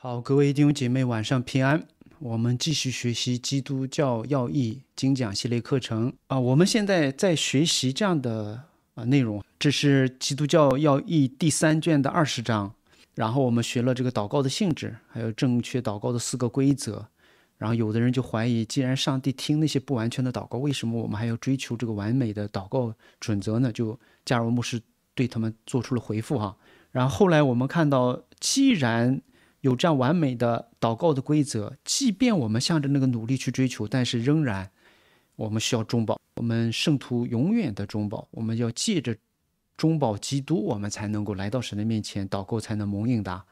好，各位弟兄姐妹，晚上平安。我们继续学习《基督教要义》精讲系列课程啊。我们现在在学习这样的啊内容，这是《基督教要义》第三卷的二十章。然后我们学了这个祷告的性质，还有正确祷告的四个规则。然后有的人就怀疑，既然上帝听那些不完全的祷告，为什么我们还要追求这个完美的祷告准则呢？就加尔牧师对他们做出了回复哈。然后后来我们看到，既然有这样完美的祷告的规则，即便我们向着那个努力去追求，但是仍然我们需要中保，我们圣徒永远的中保，我们要借着中保基督，我们才能够来到神的面前祷告，才能蒙应答。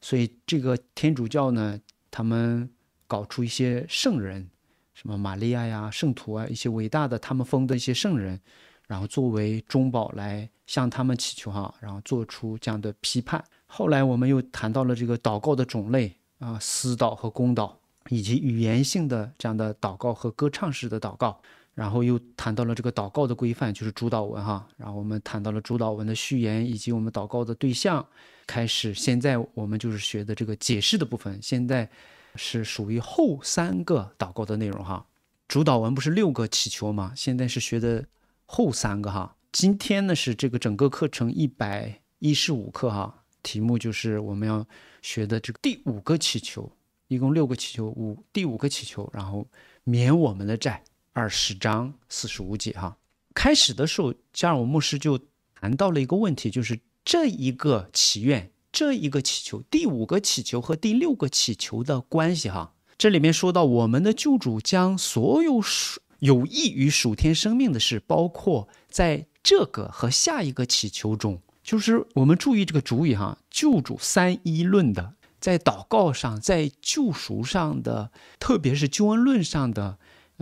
所以这个天主教呢，他们搞出一些圣人，什么玛利亚呀、圣徒啊，一些伟大的，他们封的一些圣人，然后作为中保来向他们祈求哈，然后做出这样的批判。后来我们又谈到了这个祷告的种类啊，私祷和公祷，以及语言性的这样的祷告和歌唱式的祷告。然后又谈到了这个祷告的规范，就是主导文哈。然后我们谈到了主导文的序言以及我们祷告的对象。开始，现在我们就是学的这个解释的部分。现在是属于后三个祷告的内容哈。主导文不是六个祈求吗？现在是学的后三个哈。今天呢是这个整个课程一百一十五课哈。题目就是我们要学的这个第五个祈求，一共六个祈求，五第五个祈求，然后免我们的债，二十章四十五节哈。开始的时候，加尔文牧师就谈到了一个问题，就是这一个祈愿，这一个祈求，第五个祈求和第六个祈求的关系哈。这里面说到，我们的救主将所有属有益于属天生命的事，包括在这个和下一个祈求中。就是我们注意这个主语哈，救主三一论的，在祷告上，在救赎上的，特别是救恩论上的，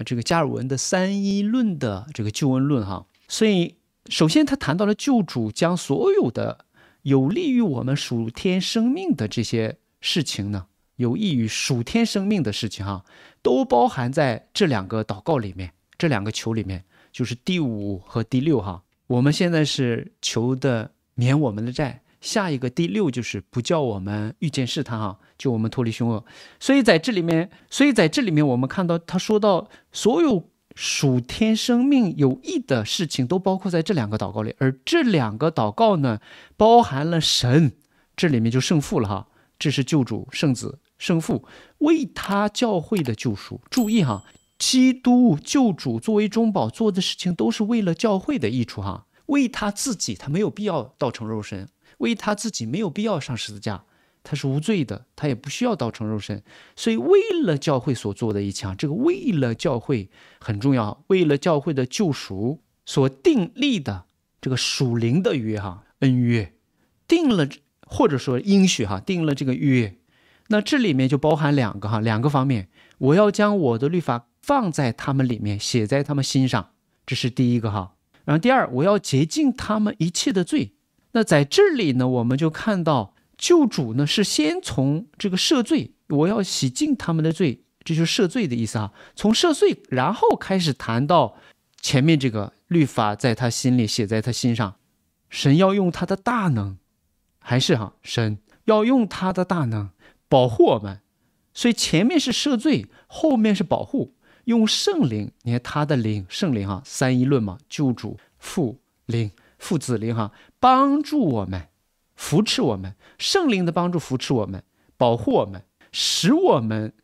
这个加尔文的三一论的这个救恩论哈。所以，首先他谈到了救主将所有的有利于我们属天生命的这些事情呢，有益于属天生命的事情哈，都包含在这两个祷告里面，这两个求里面，就是第五和第六哈。我们现在是求的。免我们的债，下一个第六就是不叫我们遇见试探，哈，就我们脱离凶恶。所以在这里面，所以在这里面，我们看到他说到所有属天生命有益的事情，都包括在这两个祷告里。而这两个祷告呢，包含了神，这里面就胜负了，哈，这是救主、圣子、圣父为他教会的救赎。注意哈，基督救主作为中保做的事情，都是为了教会的益处，哈。为他自己，他没有必要道成肉身；为他自己，没有必要上十字架。他是无罪的，他也不需要道成肉身。所以，为了教会所做的一切，这个为了教会很重要。为了教会的救赎所订立的这个属灵的约哈恩约，定了或者说应许哈定了这个约。那这里面就包含两个哈两个方面，我要将我的律法放在他们里面，写在他们心上。这是第一个哈。然后第二，我要洁净他们一切的罪。那在这里呢，我们就看到救主呢是先从这个赦罪，我要洗净他们的罪，这就是赦罪的意思啊。从赦罪，然后开始谈到前面这个律法在他心里写在他心上，神要用他的大能，还是哈，神要用他的大能保护我们。所以前面是赦罪，后面是保护。用圣灵，你看他的灵，圣灵哈，三一论嘛，救主父灵父子灵哈，帮助我们，扶持我们，圣灵的帮助扶持我们，保护我们，使我们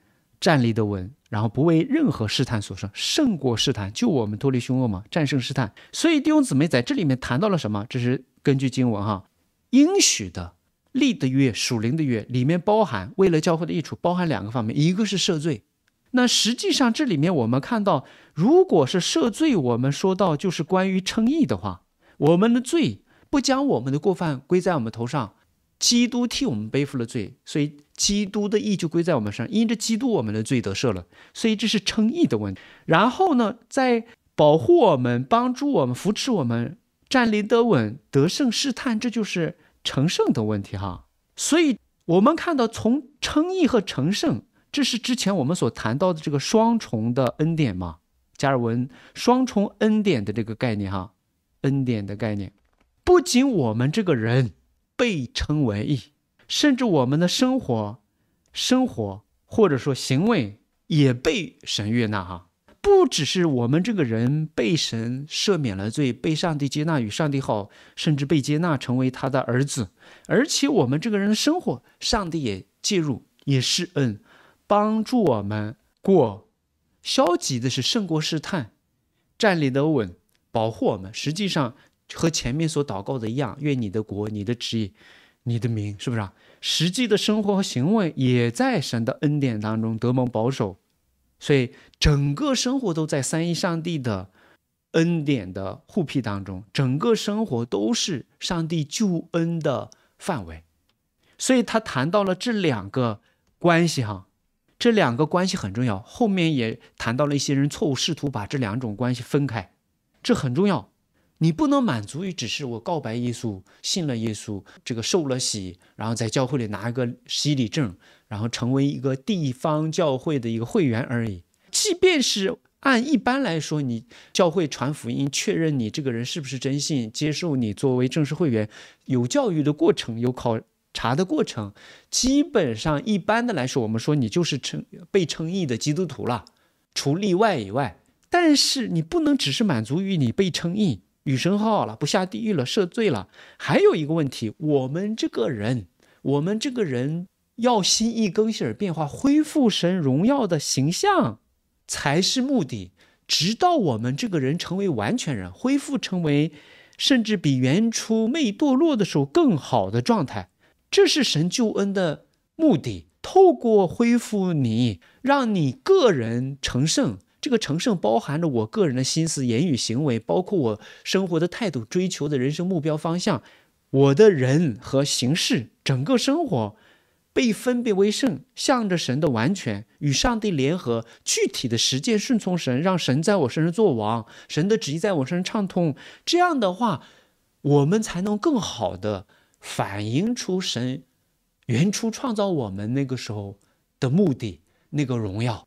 站立的稳，然后不为任何试探所胜，胜过试探，救我们脱离凶恶嘛，战胜试探。所以弟兄姊妹在这里面谈到了什么？这是根据经文哈，应许的立的约属灵的约里面包含为了教会的益处，包含两个方面，一个是赦罪。那实际上，这里面我们看到，如果是赦罪，我们说到就是关于称义的话，我们的罪不将我们的过犯归在我们头上，基督替我们背负了罪，所以基督的义就归在我们身上，因着基督我们的罪得赦了，所以这是称义的问题。然后呢，在保护我们、帮助我们、扶持我们，站立得稳、得胜试探，这就是成圣的问题哈。所以，我们看到从称义和成圣。这是之前我们所谈到的这个双重的恩典嘛？加尔文双重恩典的这个概念哈，恩典的概念，不仅我们这个人被称为，甚至我们的生活、生活或者说行为也被神悦纳哈。不只是我们这个人被神赦免了罪，被上帝接纳与上帝好，甚至被接纳成为他的儿子，而且我们这个人的生活，上帝也介入，也是恩。帮助我们过消极的是胜过试探，站立的稳，保护我们。实际上和前面所祷告的一样，愿你的国、你的旨意、你的名，是不是啊？实际的生活和行为也在神的恩典当中得蒙保守，所以整个生活都在三一上帝的恩典的护庇当中，整个生活都是上帝救恩的范围。所以他谈到了这两个关系，哈。这两个关系很重要，后面也谈到了一些人错误试图把这两种关系分开，这很重要。你不能满足于只是我告白耶稣、信了耶稣，这个受了洗，然后在教会里拿一个洗礼证，然后成为一个地方教会的一个会员而已。即便是按一般来说，你教会传福音，确认你这个人是不是真信，接受你作为正式会员，有教育的过程，有考。查的过程，基本上一般的来说，我们说你就是称被称义的基督徒了，除例外以外。但是你不能只是满足于你被称义、与神好了、不下地狱了、赦罪了。还有一个问题，我们这个人，我们这个人要心意更新而变化，恢复神荣耀的形象才是目的，直到我们这个人成为完全人，恢复成为甚至比原初没堕落的时候更好的状态。这是神救恩的目的，透过恢复你，让你个人成圣。这个成圣包含着我个人的心思、言语、行为，包括我生活的态度、追求的人生目标方向，我的人和形式，整个生活被分别为圣，向着神的完全，与上帝联合，具体的实践顺从神，让神在我身上做王，神的旨意在我身上畅通。这样的话，我们才能更好的。反映出神原初创造我们那个时候的目的，那个荣耀。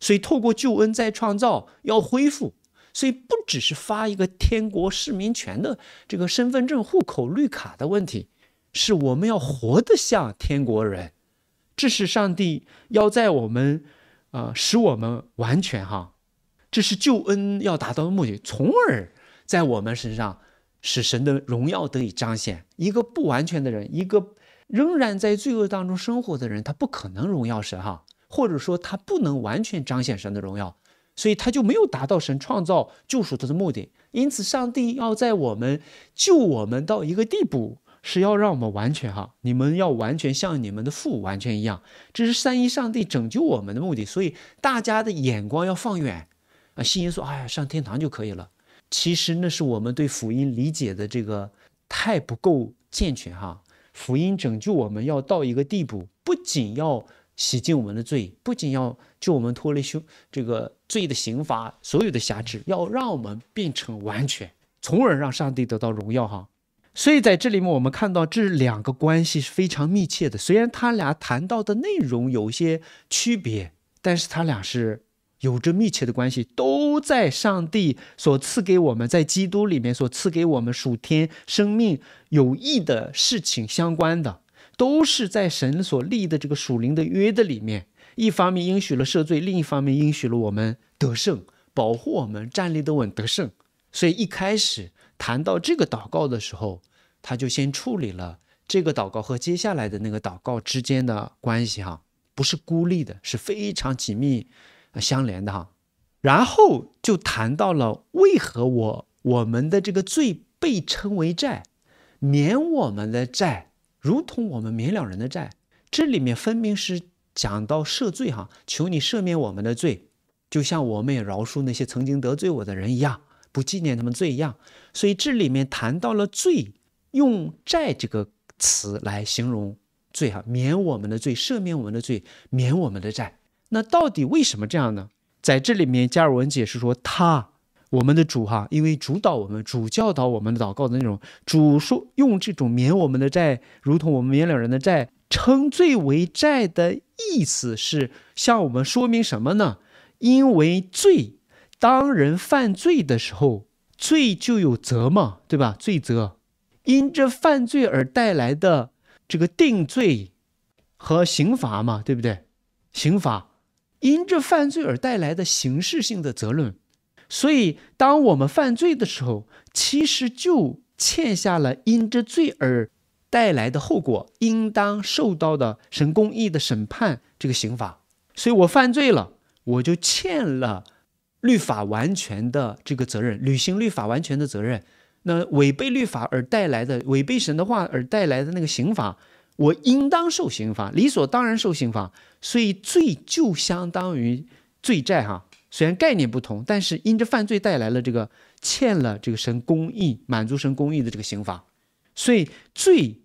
所以，透过救恩再创造，要恢复。所以，不只是发一个天国市民权的这个身份证、户口绿卡的问题，是我们要活得像天国人。这是上帝要在我们啊，使我们完全哈。这是救恩要达到的目的，从而在我们身上。使神的荣耀得以彰显。一个不完全的人，一个仍然在罪恶当中生活的人，他不可能荣耀神哈，或者说他不能完全彰显神的荣耀，所以他就没有达到神创造救赎他的目的。因此，上帝要在我们救我们到一个地步，是要让我们完全哈，你们要完全像你们的父完全一样，这是三一上帝拯救我们的目的。所以，大家的眼光要放远啊，心耶说，哎呀，上天堂就可以了。其实那是我们对福音理解的这个太不够健全哈。福音拯救我们要到一个地步，不仅要洗净我们的罪，不仅要救我们脱离修这个罪的刑罚所有的辖制，要让我们变成完全，从而让上帝得到荣耀哈。所以在这里面，我们看到这两个关系是非常密切的。虽然他俩谈到的内容有一些区别，但是他俩是。有着密切的关系，都在上帝所赐给我们，在基督里面所赐给我们属天生命有益的事情相关的，都是在神所立的这个属灵的约的里面。一方面应许了赦罪，另一方面应许了我们得胜，保护我们站立得稳得胜。所以一开始谈到这个祷告的时候，他就先处理了这个祷告和接下来的那个祷告之间的关系。哈，不是孤立的，是非常紧密。相连的哈，然后就谈到了为何我我们的这个罪被称为债，免我们的债，如同我们免了人的债。这里面分明是讲到赦罪哈，求你赦免我们的罪，就像我们也饶恕那些曾经得罪我的人一样，不纪念他们罪一样。所以这里面谈到了罪，用债这个词来形容罪哈，免我们的罪，赦免我们的罪，免我们的债。那到底为什么这样呢？在这里面，加尔文解释说，他我们的主哈，因为主导我们主教导我们祷告的那种主说用这种免我们的债，如同我们免了人的债，称罪为债的意思是向我们说明什么呢？因为罪，当人犯罪的时候，罪就有责嘛，对吧？罪责，因这犯罪而带来的这个定罪和刑罚嘛，对不对？刑罚。因着犯罪而带来的刑事性的责任，所以当我们犯罪的时候，其实就欠下了因这罪而带来的后果，应当受到的神公义的审判这个刑法。所以我犯罪了，我就欠了律法完全的这个责任，履行律法完全的责任。那违背律法而带来的，违背神的话而带来的那个刑法。我应当受刑罚，理所当然受刑罚，所以罪就相当于罪债哈。虽然概念不同，但是因着犯罪带来了这个欠了这个神公义、满足神公义的这个刑罚，所以罪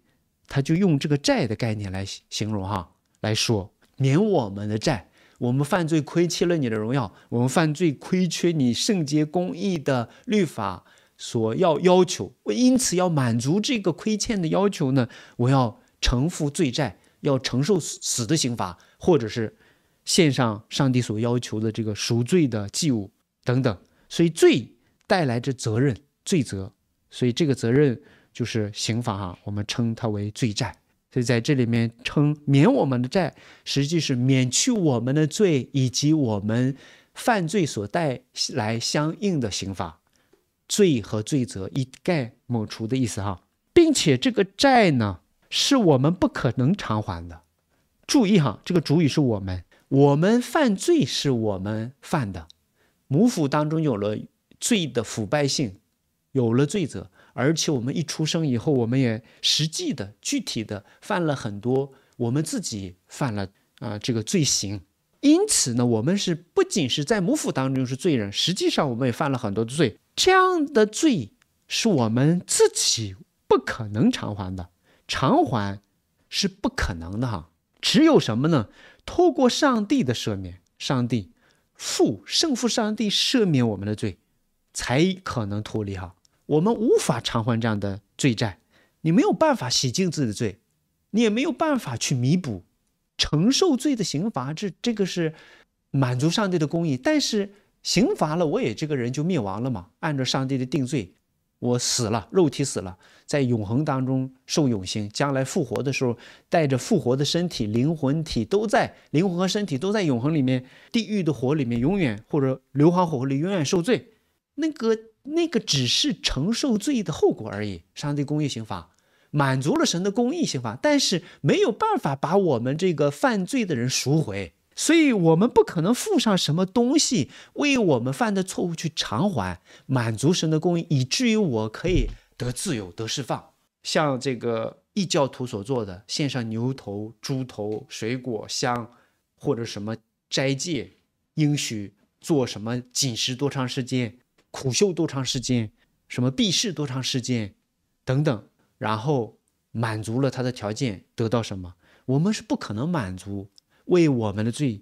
他就用这个债的概念来形容哈来说，免我们的债。我们犯罪亏欠了你的荣耀，我们犯罪亏缺你圣洁公义的律法所要要求。我因此要满足这个亏欠的要求呢，我要。承负罪债要承受死的刑罚，或者是献上上帝所要求的这个赎罪的祭物等等，所以罪带来这责任、罪责，所以这个责任就是刑罚哈，我们称它为罪债。所以在这里面称免我们的债，实际是免去我们的罪以及我们犯罪所带来相应的刑罚，罪和罪责一概抹除的意思哈，并且这个债呢。是我们不可能偿还的。注意哈，这个主语是我们。我们犯罪是我们犯的。母府当中有了罪的腐败性，有了罪责，而且我们一出生以后，我们也实际的具体的犯了很多我们自己犯了啊这个罪行。因此呢，我们是不仅是在母府当中是罪人，实际上我们也犯了很多的罪。这样的罪是我们自己不可能偿还的。偿还是不可能的哈，只有什么呢？透过上帝的赦免，上帝负胜负上帝赦免我们的罪，才可能脱离哈。我们无法偿还这样的罪债，你没有办法洗净自己的罪，你也没有办法去弥补，承受罪的刑罚。这这个是满足上帝的公义，但是刑罚了我也这个人就灭亡了嘛，按照上帝的定罪。我死了，肉体死了，在永恒当中受永刑，将来复活的时候，带着复活的身体、灵魂体都在，灵魂和身体都在永恒里面，地狱的火里面永远或者硫磺火里永远受罪，那个那个只是承受罪的后果而已。上帝公义刑法满足了神的公义刑法，但是没有办法把我们这个犯罪的人赎回。所以我们不可能附上什么东西为我们犯的错误去偿还，满足神的供应，以至于我可以得自由、得释放。像这个异教徒所做的，献上牛头、猪头、水果香，或者什么斋戒，应许做什么禁食多长时间，苦修多长时间，什么闭室多长时间等等，然后满足了他的条件，得到什么？我们是不可能满足。为我们的罪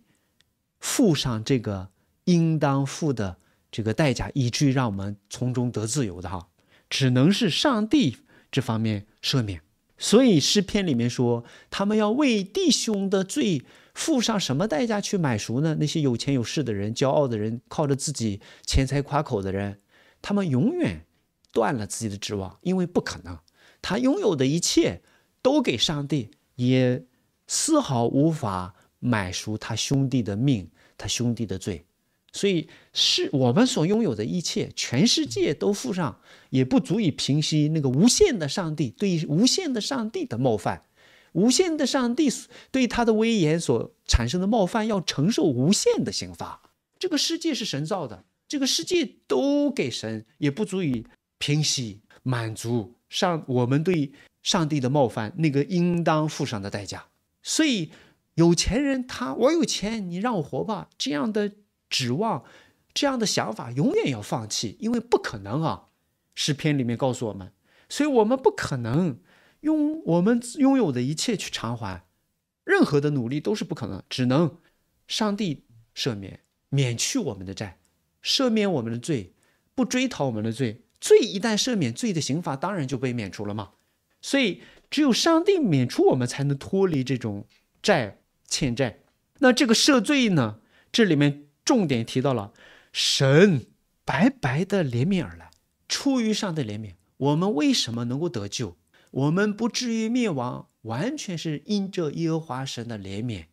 付上这个应当付的这个代价，以至于让我们从中得自由的哈，只能是上帝这方面赦免。所以诗篇里面说，他们要为弟兄的罪付上什么代价去买赎呢？那些有钱有势的人、骄傲的人、靠着自己钱财夸口的人，他们永远断了自己的指望，因为不可能，他拥有的一切都给上帝，也丝毫无法。买赎他兄弟的命，他兄弟的罪，所以是我们所拥有的一切，全世界都付上，也不足以平息那个无限的上帝对无限的上帝的冒犯，无限的上帝对他的威严所产生的冒犯，要承受无限的刑罚。这个世界是神造的，这个世界都给神，也不足以平息满足上我们对上帝的冒犯那个应当付上的代价，所以。有钱人他我有钱，你让我活吧，这样的指望，这样的想法永远要放弃，因为不可能啊。诗篇里面告诉我们，所以我们不可能用我们拥有的一切去偿还，任何的努力都是不可能，只能上帝赦免，免去我们的债，赦免我们的罪，不追讨我们的罪。罪一旦赦免，罪的刑罚当然就被免除了嘛。所以只有上帝免除我们，才能脱离这种债。欠债，那这个赦罪呢？这里面重点提到了神白白的怜悯而来，出于上的怜悯。我们为什么能够得救？我们不至于灭亡，完全是因着耶和华神的怜悯。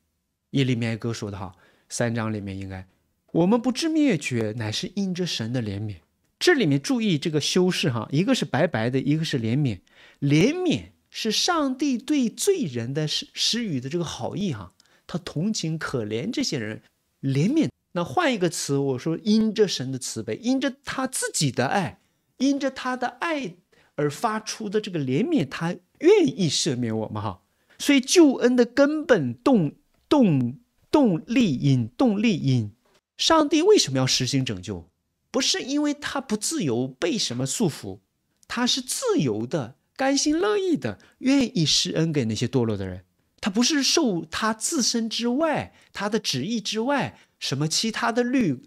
耶利亚哥说的哈，三章里面应该，我们不至灭绝，乃是因着神的怜悯。这里面注意这个修饰哈，一个是白白的，一个是怜悯。怜悯是上帝对罪人的施施予的这个好意哈。他同情、可怜这些人，怜悯。那换一个词，我说因着神的慈悲，因着他自己的爱，因着他的爱而发出的这个怜悯，他愿意赦免我们哈。所以救恩的根本动动动力因动力因，上帝为什么要实行拯救？不是因为他不自由，被什么束缚，他是自由的，甘心乐意的，愿意施恩给那些堕落的人。他不是受他自身之外、他的旨意之外什么其他的律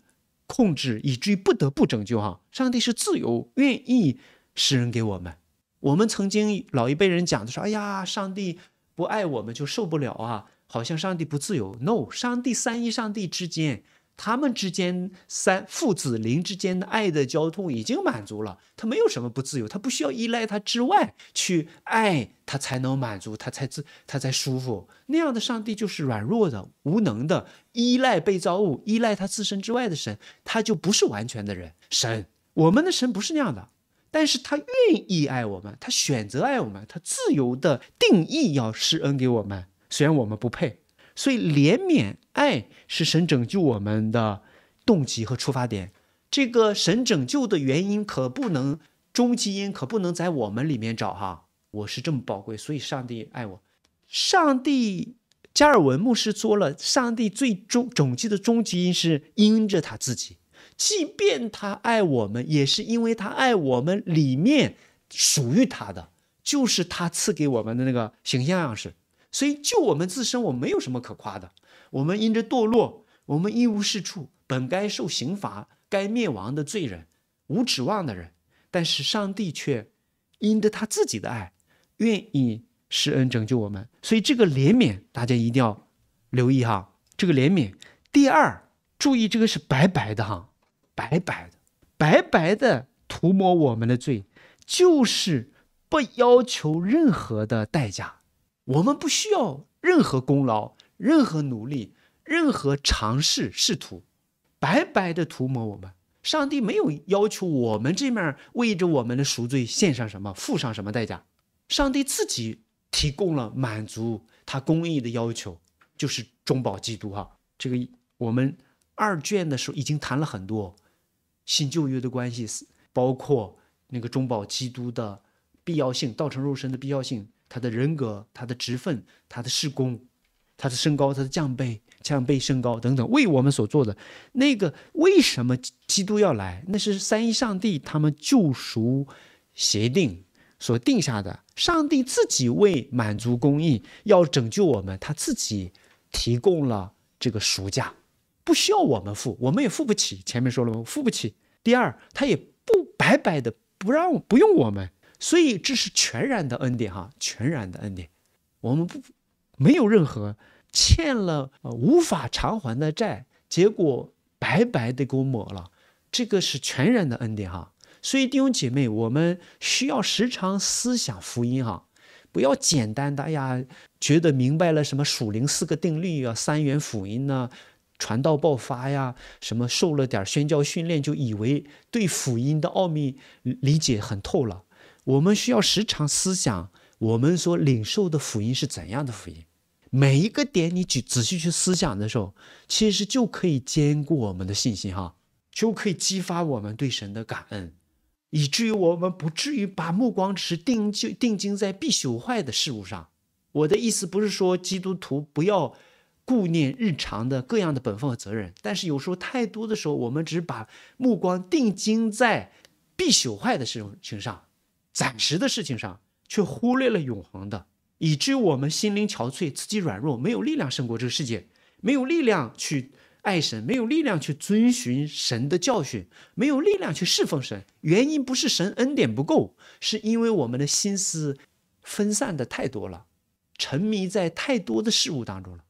控制，以至于不得不拯救哈。上帝是自由，愿意使人给我们。我们曾经老一辈人讲的说：“哎呀，上帝不爱我们就受不了啊，好像上帝不自由。”No，上帝三一，上帝之间。他们之间三父子邻之间的爱的交通已经满足了，他没有什么不自由，他不需要依赖他之外去爱他才能满足，他才自他才舒服。那样的上帝就是软弱的、无能的，依赖被造物，依赖他自身之外的神，他就不是完全的人神。我们的神不是那样的，但是他愿意爱我们，他选择爱我们，他自由的定义要施恩给我们，虽然我们不配。所以，怜悯爱是神拯救我们的动机和出发点。这个神拯救的原因可不能终极因，可不能在我们里面找哈。我是这么宝贵，所以上帝爱我。上帝加尔文牧师说了，上帝最终终极的终极因是因着他自己，即便他爱我们，也是因为他爱我们里面属于他的，就是他赐给我们的那个形象样式。所以，就我们自身，我没有什么可夸的。我们因着堕落，我们一无是处，本该受刑罚、该灭亡的罪人，无指望的人。但是，上帝却因着他自己的爱，愿意施恩拯救我们。所以，这个怜悯大家一定要留意哈，这个怜悯。第二，注意这个是白白的哈，白白的、白白的涂抹我们的罪，就是不要求任何的代价。我们不需要任何功劳、任何努力、任何尝试试图白白的涂抹我们。上帝没有要求我们这面为着我们的赎罪献上什么、付上什么代价。上帝自己提供了满足他公义的要求，就是中保基督哈。这个我们二卷的时候已经谈了很多新旧约的关系，包括那个中保基督的必要性、道成肉身的必要性。他的人格，他的职分，他的事工，他的身高，他的降卑、降卑升高等等，为我们所做的那个，为什么基督要来？那是三一上帝他们救赎协定所定下的。上帝自己为满足公义，要拯救我们，他自己提供了这个赎价，不需要我们付，我们也付不起。前面说了吗？付不起。第二，他也不白白的不让不用我们。所以这是全然的恩典哈，全然的恩典，我们不没有任何欠了无法偿还的债，结果白白的给我抹了，这个是全然的恩典哈。所以弟兄姐妹，我们需要时常思想福音哈，不要简单的哎呀觉得明白了什么属灵四个定律啊、三元福音呐、传道爆发呀，什么受了点宣教训练就以为对福音的奥秘理解很透了。我们需要时常思想，我们所领受的福音是怎样的福音。每一个点你去仔细去思想的时候，其实就可以兼顾我们的信心哈，就可以激发我们对神的感恩，以至于我们不至于把目光只定就定睛在必朽坏的事物上。我的意思不是说基督徒不要顾念日常的各样的本分和责任，但是有时候太多的时候，我们只把目光定睛在必朽坏的事物上。暂时的事情上，却忽略了永恒的，以致我们心灵憔悴，自己软弱，没有力量胜过这个世界，没有力量去爱神，没有力量去遵循神的教训，没有力量去侍奉神。原因不是神恩典不够，是因为我们的心思分散的太多了，沉迷在太多的事物当中了。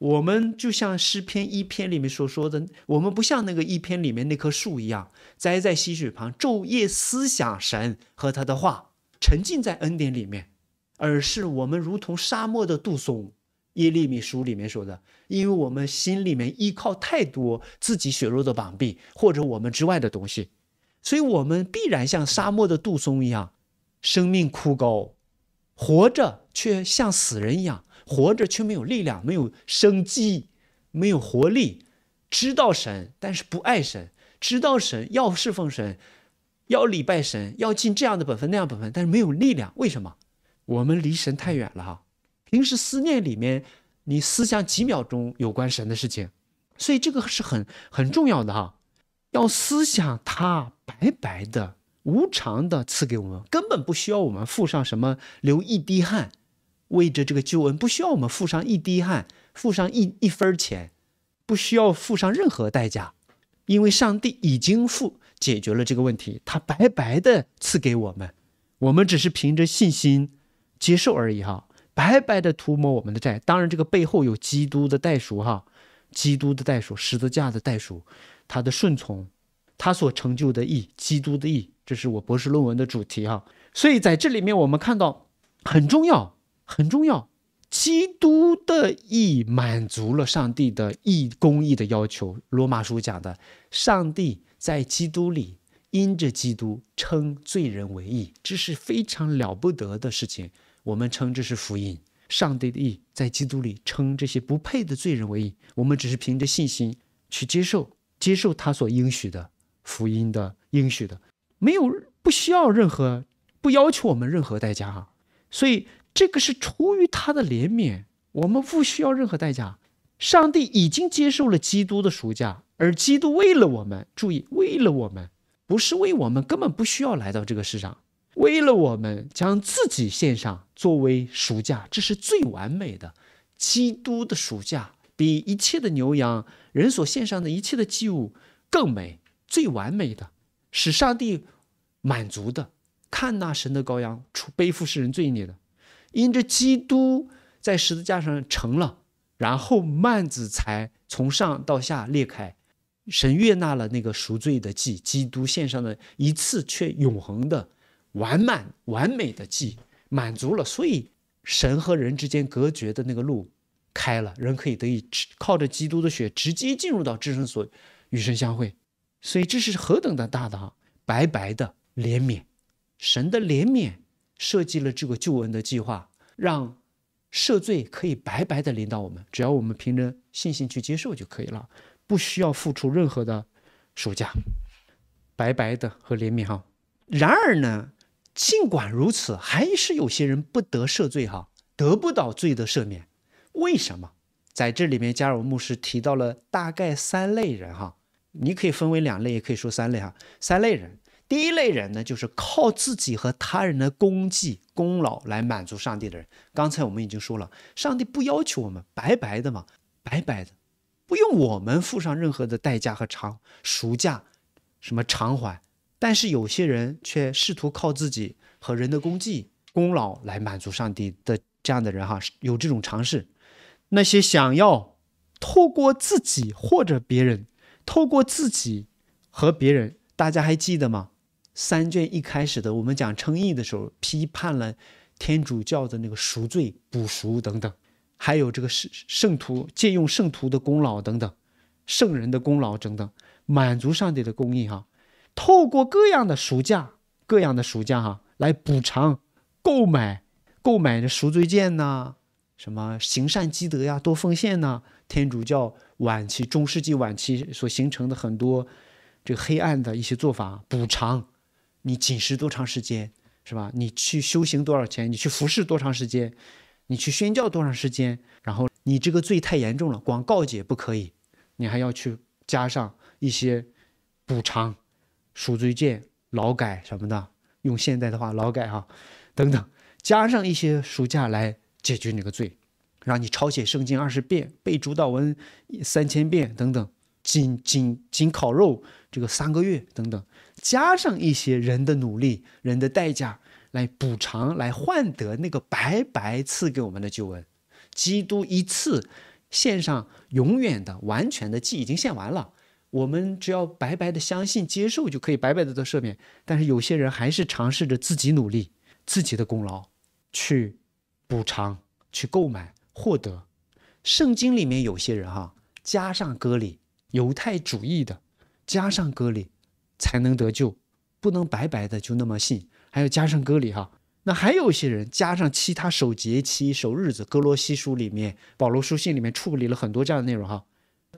我们就像诗篇一篇里面所说的，我们不像那个一篇里面那棵树一样，栽在溪水旁，昼夜思想神和他的话，沉浸在恩典里面，而是我们如同沙漠的杜松。耶利米书里面说的，因为我们心里面依靠太多自己血肉的绑臂或者我们之外的东西，所以我们必然像沙漠的杜松一样，生命枯槁，活着却像死人一样。活着却没有力量，没有生机，没有活力。知道神，但是不爱神；知道神，要侍奉神，要礼拜神，要尽这样的本分、那样本分，但是没有力量。为什么？我们离神太远了哈。平时思念里面，你思想几秒钟有关神的事情，所以这个是很很重要的哈。要思想他白白的、无偿的赐给我们，根本不需要我们付上什么，流一滴汗。为着这个救恩，不需要我们付上一滴汗，付上一一分钱，不需要付上任何代价，因为上帝已经付解决了这个问题，他白白的赐给我们，我们只是凭着信心接受而已哈，白白的涂抹我们的债。当然，这个背后有基督的代赎哈，基督的代赎，十字架的代赎，他的顺从，他所成就的义，基督的义，这是我博士论文的主题哈。所以在这里面，我们看到很重要。很重要，基督的义满足了上帝的义公义的要求。罗马书讲的，上帝在基督里因着基督称罪人为义，这是非常了不得的事情。我们称这是福音，上帝的义在基督里称这些不配的罪人为义。我们只是凭着信心去接受，接受他所应许的福音的应许的，没有不需要任何，不要求我们任何代价哈。所以。这个是出于他的怜悯，我们不需要任何代价。上帝已经接受了基督的赎价，而基督为了我们，注意，为了我们，不是为我们根本不需要来到这个世上，为了我们将自己献上作为赎价，这是最完美的。基督的赎价比一切的牛羊人所献上的一切的祭物更美，最完美的，使上帝满足的。看那神的羔羊，出背负世人罪孽的。因着基督在十字架上成了，然后幔子才从上到下裂开，神悦纳了那个赎罪的祭，基督献上的一次却永恒的、完满完美的祭，满足了，所以神和人之间隔绝的那个路开了，人可以得以直靠着基督的血直接进入到至圣所，与神相会，所以这是何等的大道，白白的怜悯，神的怜悯。设计了这个救恩的计划，让赦罪可以白白的领导我们，只要我们凭着信心去接受就可以了，不需要付出任何的暑假，白白的和怜悯哈。然而呢，尽管如此，还是有些人不得赦罪哈，得不到罪的赦免，为什么？在这里面，加尔牧师提到了大概三类人哈，你可以分为两类，也可以说三类哈，三类人。第一类人呢，就是靠自己和他人的功绩功劳来满足上帝的人。刚才我们已经说了，上帝不要求我们白白的嘛，白白的，不用我们付上任何的代价和偿赎价，什么偿还。但是有些人却试图靠自己和人的功绩功劳来满足上帝的这样的人哈，有这种尝试。那些想要透过自己或者别人，透过自己和别人，大家还记得吗？三卷一开始的，我们讲称义的时候，批判了天主教的那个赎罪补赎等等，还有这个圣圣徒借用圣徒的功劳等等，圣人的功劳等等，满足上帝的公义哈，透过各样的赎价各样的赎价哈来补偿，购买购买的赎罪券呐，什么行善积德呀，多奉献呐，天主教晚期中世纪晚期所形成的很多这个黑暗的一些做法补偿。你禁食多长时间，是吧？你去修行多少钱？你去服侍多长时间？你去宣教多长时间？然后你这个罪太严重了，光告解不可以，你还要去加上一些补偿、赎罪券、劳改什么的。用现代的话，劳改哈，等等，加上一些暑假来解决那个罪，让你抄写圣经二十遍，背主导文三千遍等等，仅仅仅烤肉这个三个月等等。加上一些人的努力，人的代价来补偿，来换得那个白白赐给我们的救恩。基督一次献上永远的、完全的祭已经献完了，我们只要白白的相信、接受就可以白白的得赦免。但是有些人还是尝试着自己努力、自己的功劳去补偿、去购买、获得。圣经里面有些人哈，加上割礼，犹太主义的，加上割礼，才能得救，不能白白的就那么信。还有加上歌里哈，那还有一些人加上其他守节期、守日子。哥罗西书里面、保罗书信里面处理了很多这样的内容哈。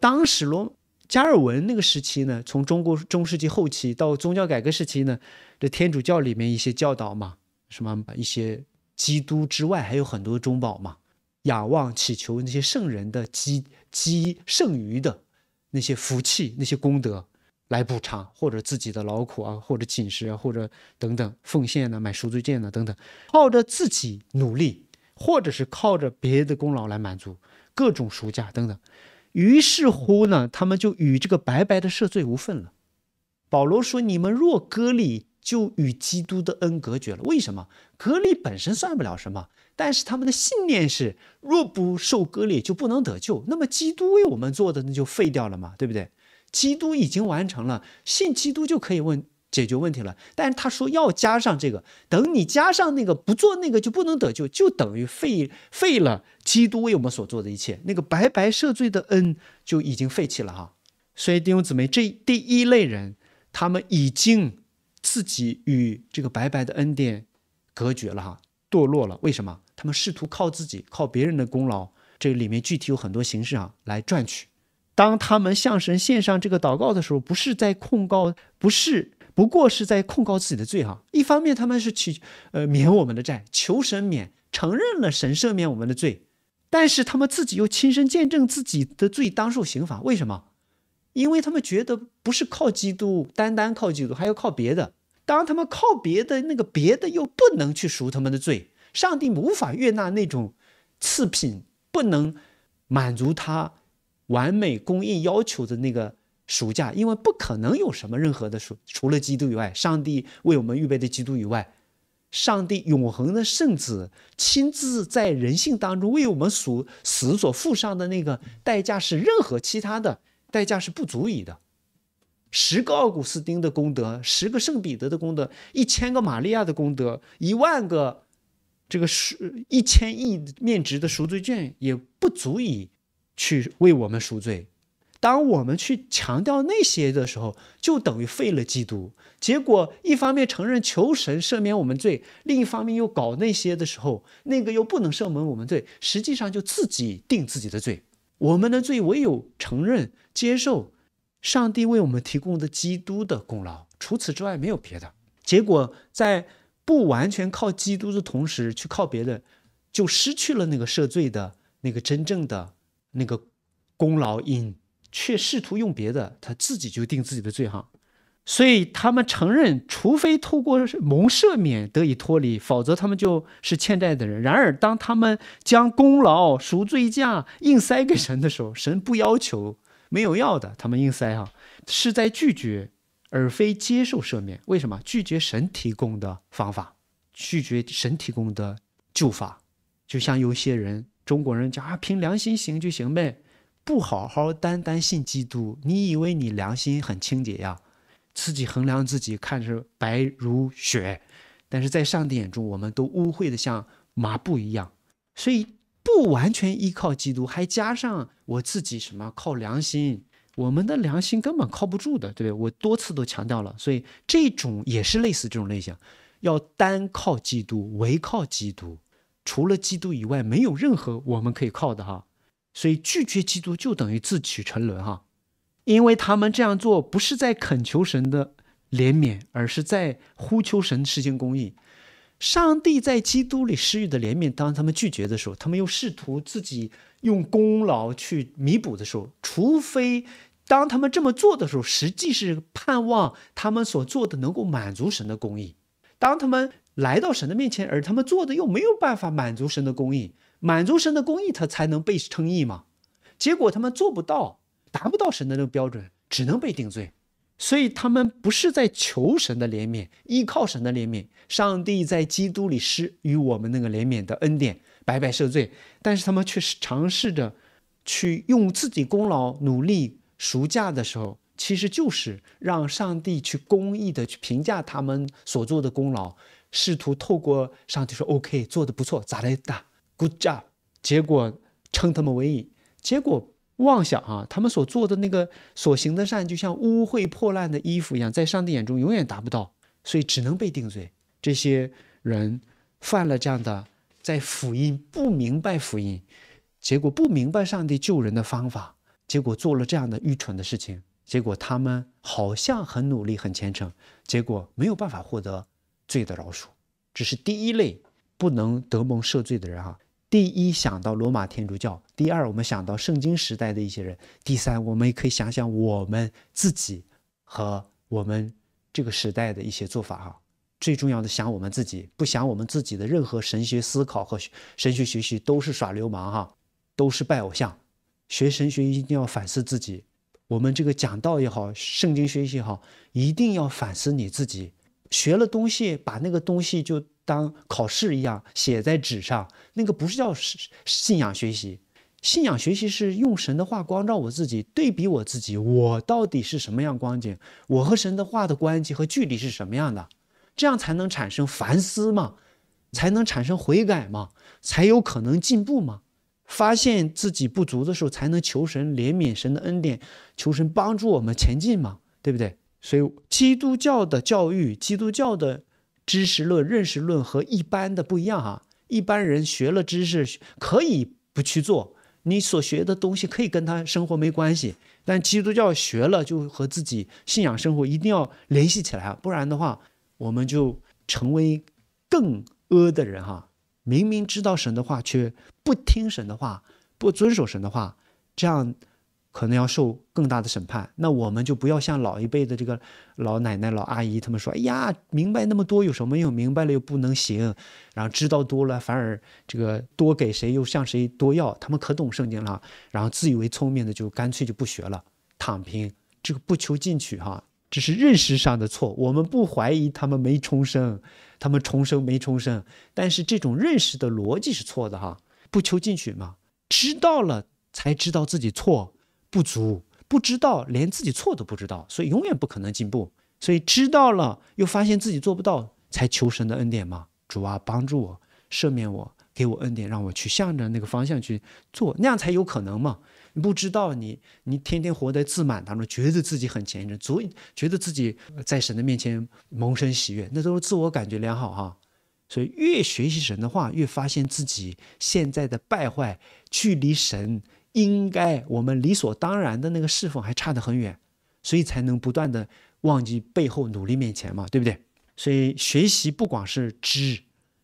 当时罗加尔文那个时期呢，从中国中世纪后期到宗教改革时期呢，这天主教里面一些教导嘛，什么一些基督之外还有很多中宝嘛，仰望、祈求那些圣人的积积剩余的那些福气、那些功德。来补偿或者自己的劳苦啊，或者寝食啊，或者等等奉献呢，买赎罪券呢等等，靠着自己努力，或者是靠着别人的功劳来满足各种赎价等等。于是乎呢，他们就与这个白白的赦罪无份了。保罗说：“你们若割礼，就与基督的恩隔绝了。为什么？割礼本身算不了什么，但是他们的信念是，若不受割礼，就不能得救。那么基督为我们做的，那就废掉了嘛，对不对？”基督已经完成了，信基督就可以问解决问题了。但是他说要加上这个，等你加上那个，不做那个就不能得救，就等于废废了基督为我们所做的一切，那个白白赦罪的恩就已经废弃了哈。所以弟兄姊妹，这第一类人，他们已经自己与这个白白的恩典隔绝了哈，堕落了。为什么？他们试图靠自己、靠别人的功劳，这里面具体有很多形式啊，来赚取。当他们向神献上这个祷告的时候，不是在控告，不是，不过是在控告自己的罪哈。一方面他们是去呃，免我们的债，求神免，承认了神赦免我们的罪，但是他们自己又亲身见证自己的罪当受刑罚。为什么？因为他们觉得不是靠基督，单单靠基督，还要靠别的。当他们靠别的那个别的又不能去赎他们的罪，上帝无法悦纳那种次品，不能满足他。完美供应要求的那个赎价，因为不可能有什么任何的赎，除了基督以外，上帝为我们预备的基督以外，上帝永恒的圣子亲自在人性当中为我们赎死所付上的那个代价，是任何其他的代价是不足以的。十个奥古斯丁的功德，十个圣彼得的功德，一千个玛利亚的功德，一万个这个赎一千亿面值的赎罪券也不足以。去为我们赎罪。当我们去强调那些的时候，就等于废了基督。结果一方面承认求神赦免我们罪，另一方面又搞那些的时候，那个又不能赦免我们罪。实际上就自己定自己的罪。我们的罪唯有承认、接受上帝为我们提供的基督的功劳，除此之外没有别的。结果在不完全靠基督的同时去靠别的，就失去了那个赦罪的那个真正的。那个功劳因却试图用别的，他自己就定自己的罪哈。所以他们承认，除非透过蒙赦免得以脱离，否则他们就是欠债的人。然而，当他们将功劳赎罪价硬塞给神的时候，神不要求没有要的，他们硬塞哈，是在拒绝而非接受赦免。为什么拒绝神提供的方法，拒绝神提供的救法？就像有些人。中国人讲啊，凭良心行就行呗，不好好单单信基督，你以为你良心很清洁呀？自己衡量自己，看着白如雪，但是在上帝眼中，我们都污秽的像麻布一样。所以不完全依靠基督，还加上我自己什么靠良心，我们的良心根本靠不住的，对不对？我多次都强调了，所以这种也是类似这种类型，要单靠基督，唯靠基督。除了基督以外，没有任何我们可以靠的哈，所以拒绝基督就等于自取沉沦哈，因为他们这样做不是在恳求神的怜悯，而是在呼求神施行公义。上帝在基督里施予的怜悯，当他们拒绝的时候，他们又试图自己用功劳去弥补的时候，除非当他们这么做的时候，实际是盼望他们所做的能够满足神的公义。当他们。来到神的面前，而他们做的又没有办法满足神的公义，满足神的公义，他才能被称义嘛。结果他们做不到，达不到神的那个标准，只能被定罪。所以他们不是在求神的怜悯，依靠神的怜悯，上帝在基督里施与我们那个怜悯的恩典，白白受罪。但是他们却是尝试着去用自己功劳努力赎价的时候，其实就是让上帝去公义的去评价他们所做的功劳。试图透过上帝说 “OK，做的不错，咋来哒，good job”，结果称他们为义，结果妄想啊，他们所做的那个所行的善，就像污秽破烂的衣服一样，在上帝眼中永远达不到，所以只能被定罪。这些人犯了这样的，在福音不明白福音，结果不明白上帝救人的方法，结果做了这样的愚蠢的事情，结果他们好像很努力很虔诚，结果没有办法获得。罪的饶恕，这是第一类不能得蒙赦罪的人哈。第一想到罗马天主教，第二我们想到圣经时代的一些人，第三我们也可以想想我们自己和我们这个时代的一些做法哈。最重要的想我们自己，不想我们自己的任何神学思考和神学学习都是耍流氓哈，都是拜偶像。学神学一定要反思自己，我们这个讲道也好，圣经学习也好，一定要反思你自己。学了东西，把那个东西就当考试一样写在纸上，那个不是叫信仰学习。信仰学习是用神的话光照我自己，对比我自己，我到底是什么样光景？我和神的话的关系和距离是什么样的？这样才能产生反思嘛，才能产生悔改嘛，才有可能进步嘛。发现自己不足的时候，才能求神怜悯，神的恩典，求神帮助我们前进嘛，对不对？所以基督教的教育，基督教的知识论、认识论和一般的不一样啊。一般人学了知识可以不去做，你所学的东西可以跟他生活没关系。但基督教学了就和自己信仰生活一定要联系起来，不然的话，我们就成为更恶的人哈。明明知道神的话，却不听神的话，不遵守神的话，这样。可能要受更大的审判，那我们就不要像老一辈的这个老奶奶、老阿姨，他们说：“哎呀，明白那么多有什么用？明白了又不能行，然后知道多了反而这个多给谁又向谁多要。”他们可懂圣经了，然后自以为聪明的就干脆就不学了，躺平，这个不求进取哈，这是认识上的错。我们不怀疑他们没重生，他们重生没重生，但是这种认识的逻辑是错的哈，不求进取嘛，知道了才知道自己错。不足，不知道，连自己错都不知道，所以永远不可能进步。所以知道了，又发现自己做不到，才求神的恩典嘛。主啊，帮助我，赦免我，给我恩典，让我去向着那个方向去做，那样才有可能嘛。你不知道，你你天天活在自满当中，觉得自己很虔诚，所以觉得自己在神的面前蒙生喜悦，那都是自我感觉良好哈。所以越学习神的话，越发现自己现在的败坏，距离神。应该我们理所当然的那个侍奉还差得很远，所以才能不断的忘记背后努力面前嘛，对不对？所以学习不光是知，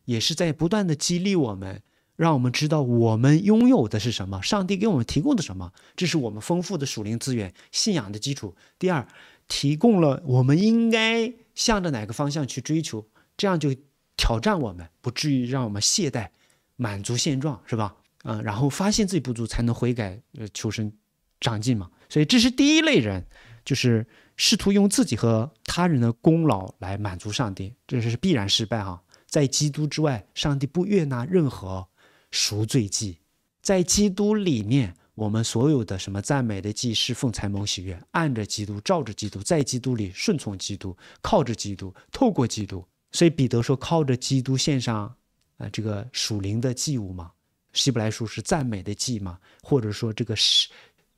也是在不断的激励我们，让我们知道我们拥有的是什么，上帝给我们提供的什么，这是我们丰富的属灵资源、信仰的基础。第二，提供了我们应该向着哪个方向去追求，这样就挑战我们，不至于让我们懈怠、满足现状，是吧？啊，然后发现自己不足，才能悔改，求生长进嘛。所以这是第一类人，就是试图用自己和他人的功劳来满足上帝，这是必然失败哈。在基督之外，上帝不悦纳任何赎罪祭。在基督里面，我们所有的什么赞美的祭是奉财蒙喜悦，按着基督照着基督，在基督里顺从基督，靠着基督，透过基督。所以彼得说靠着基督献上啊这个属灵的祭物嘛。希伯来书是赞美的祭嘛，或者说这个是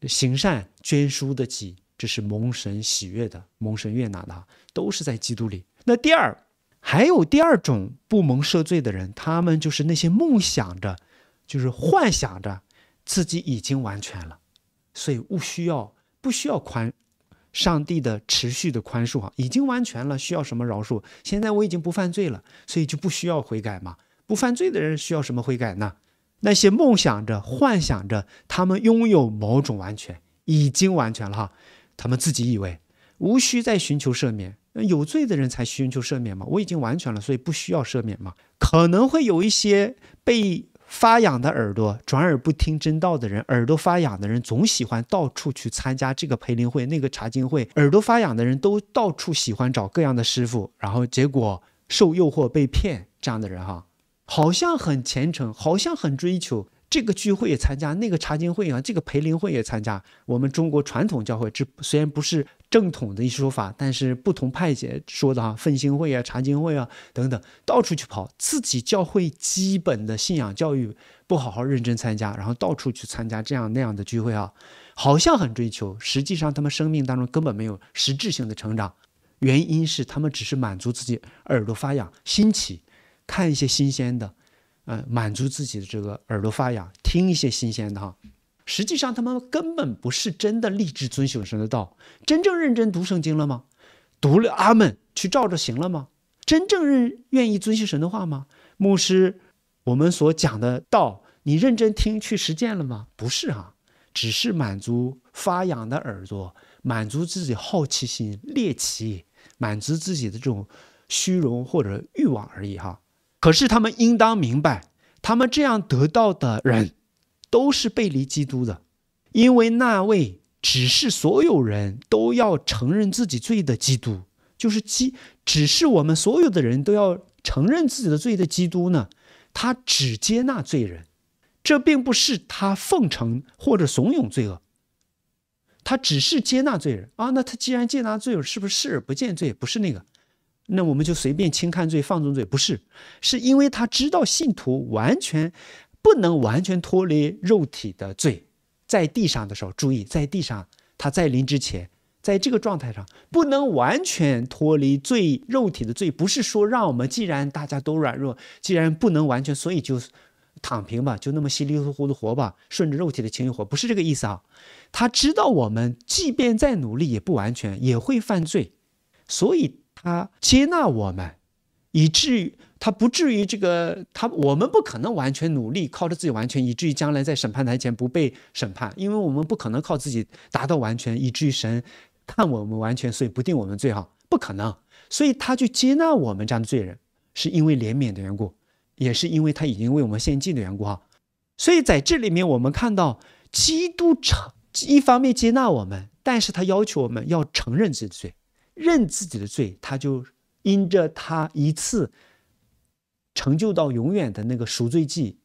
行善捐书的祭？这是蒙神喜悦的，蒙神悦纳的，都是在基督里。那第二，还有第二种不蒙赦罪的人，他们就是那些梦想着、就是幻想着自己已经完全了，所以不需要、不需要宽上帝的持续的宽恕啊，已经完全了，需要什么饶恕？现在我已经不犯罪了，所以就不需要悔改嘛？不犯罪的人需要什么悔改呢？那些梦想着、幻想着他们拥有某种完全，已经完全了哈，他们自己以为无需再寻求赦免，有罪的人才寻求赦免嘛，我已经完全了，所以不需要赦免嘛。可能会有一些被发痒的耳朵，转而不听真道的人，耳朵发痒的人总喜欢到处去参加这个培灵会、那个查经会，耳朵发痒的人都到处喜欢找各样的师傅，然后结果受诱惑被骗，这样的人哈。好像很虔诚，好像很追求，这个聚会也参加，那个查经会啊，这个培灵会也参加。我们中国传统教会这虽然不是正统的一说法，但是不同派别说的啊，奋兴会啊、查经会啊等等，到处去跑，自己教会基本的信仰教育不好好认真参加，然后到处去参加这样那样的聚会啊，好像很追求，实际上他们生命当中根本没有实质性的成长，原因是他们只是满足自己耳朵发痒、新奇。看一些新鲜的，嗯，满足自己的这个耳朵发痒，听一些新鲜的哈。实际上他们根本不是真的立志遵循神的道，真正认真读圣经了吗？读了阿门，去照着行了吗？真正认愿意遵循神的话吗？牧师，我们所讲的道，你认真听去实践了吗？不是哈，只是满足发痒的耳朵，满足自己好奇心、猎奇，满足自己的这种虚荣或者欲望而已哈。可是他们应当明白，他们这样得到的人，都是背离基督的，因为那位只是所有人都要承认自己罪的基督，就是基，只是我们所有的人都要承认自己的罪的基督呢？他只接纳罪人，这并不是他奉承或者怂恿罪恶，他只是接纳罪人啊。那他既然接纳罪人，是不是视而不见罪？不是那个。那我们就随便轻看罪、放纵罪，不是？是因为他知道信徒完全不能完全脱离肉体的罪，在地上的时候，注意，在地上他在临之前，在这个状态上不能完全脱离罪肉体的罪，不是说让我们既然大家都软弱，既然不能完全，所以就躺平吧，就那么稀里糊涂活吧，顺着肉体的情绪活，不是这个意思啊？他知道我们即便再努力，也不完全也会犯罪，所以。他接纳我们，以至于他不至于这个他我们不可能完全努力靠着自己完全以至于将来在审判台前不被审判，因为我们不可能靠自己达到完全以至于神判我们完全，所以不定我们罪哈，不可能。所以他去接纳我们这样的罪人，是因为怜悯的缘故，也是因为他已经为我们献祭的缘故哈。所以在这里面，我们看到基督承一方面接纳我们，但是他要求我们要承认自己的罪。认自己的罪，他就因着他一次成就到永远的那个赎罪祭，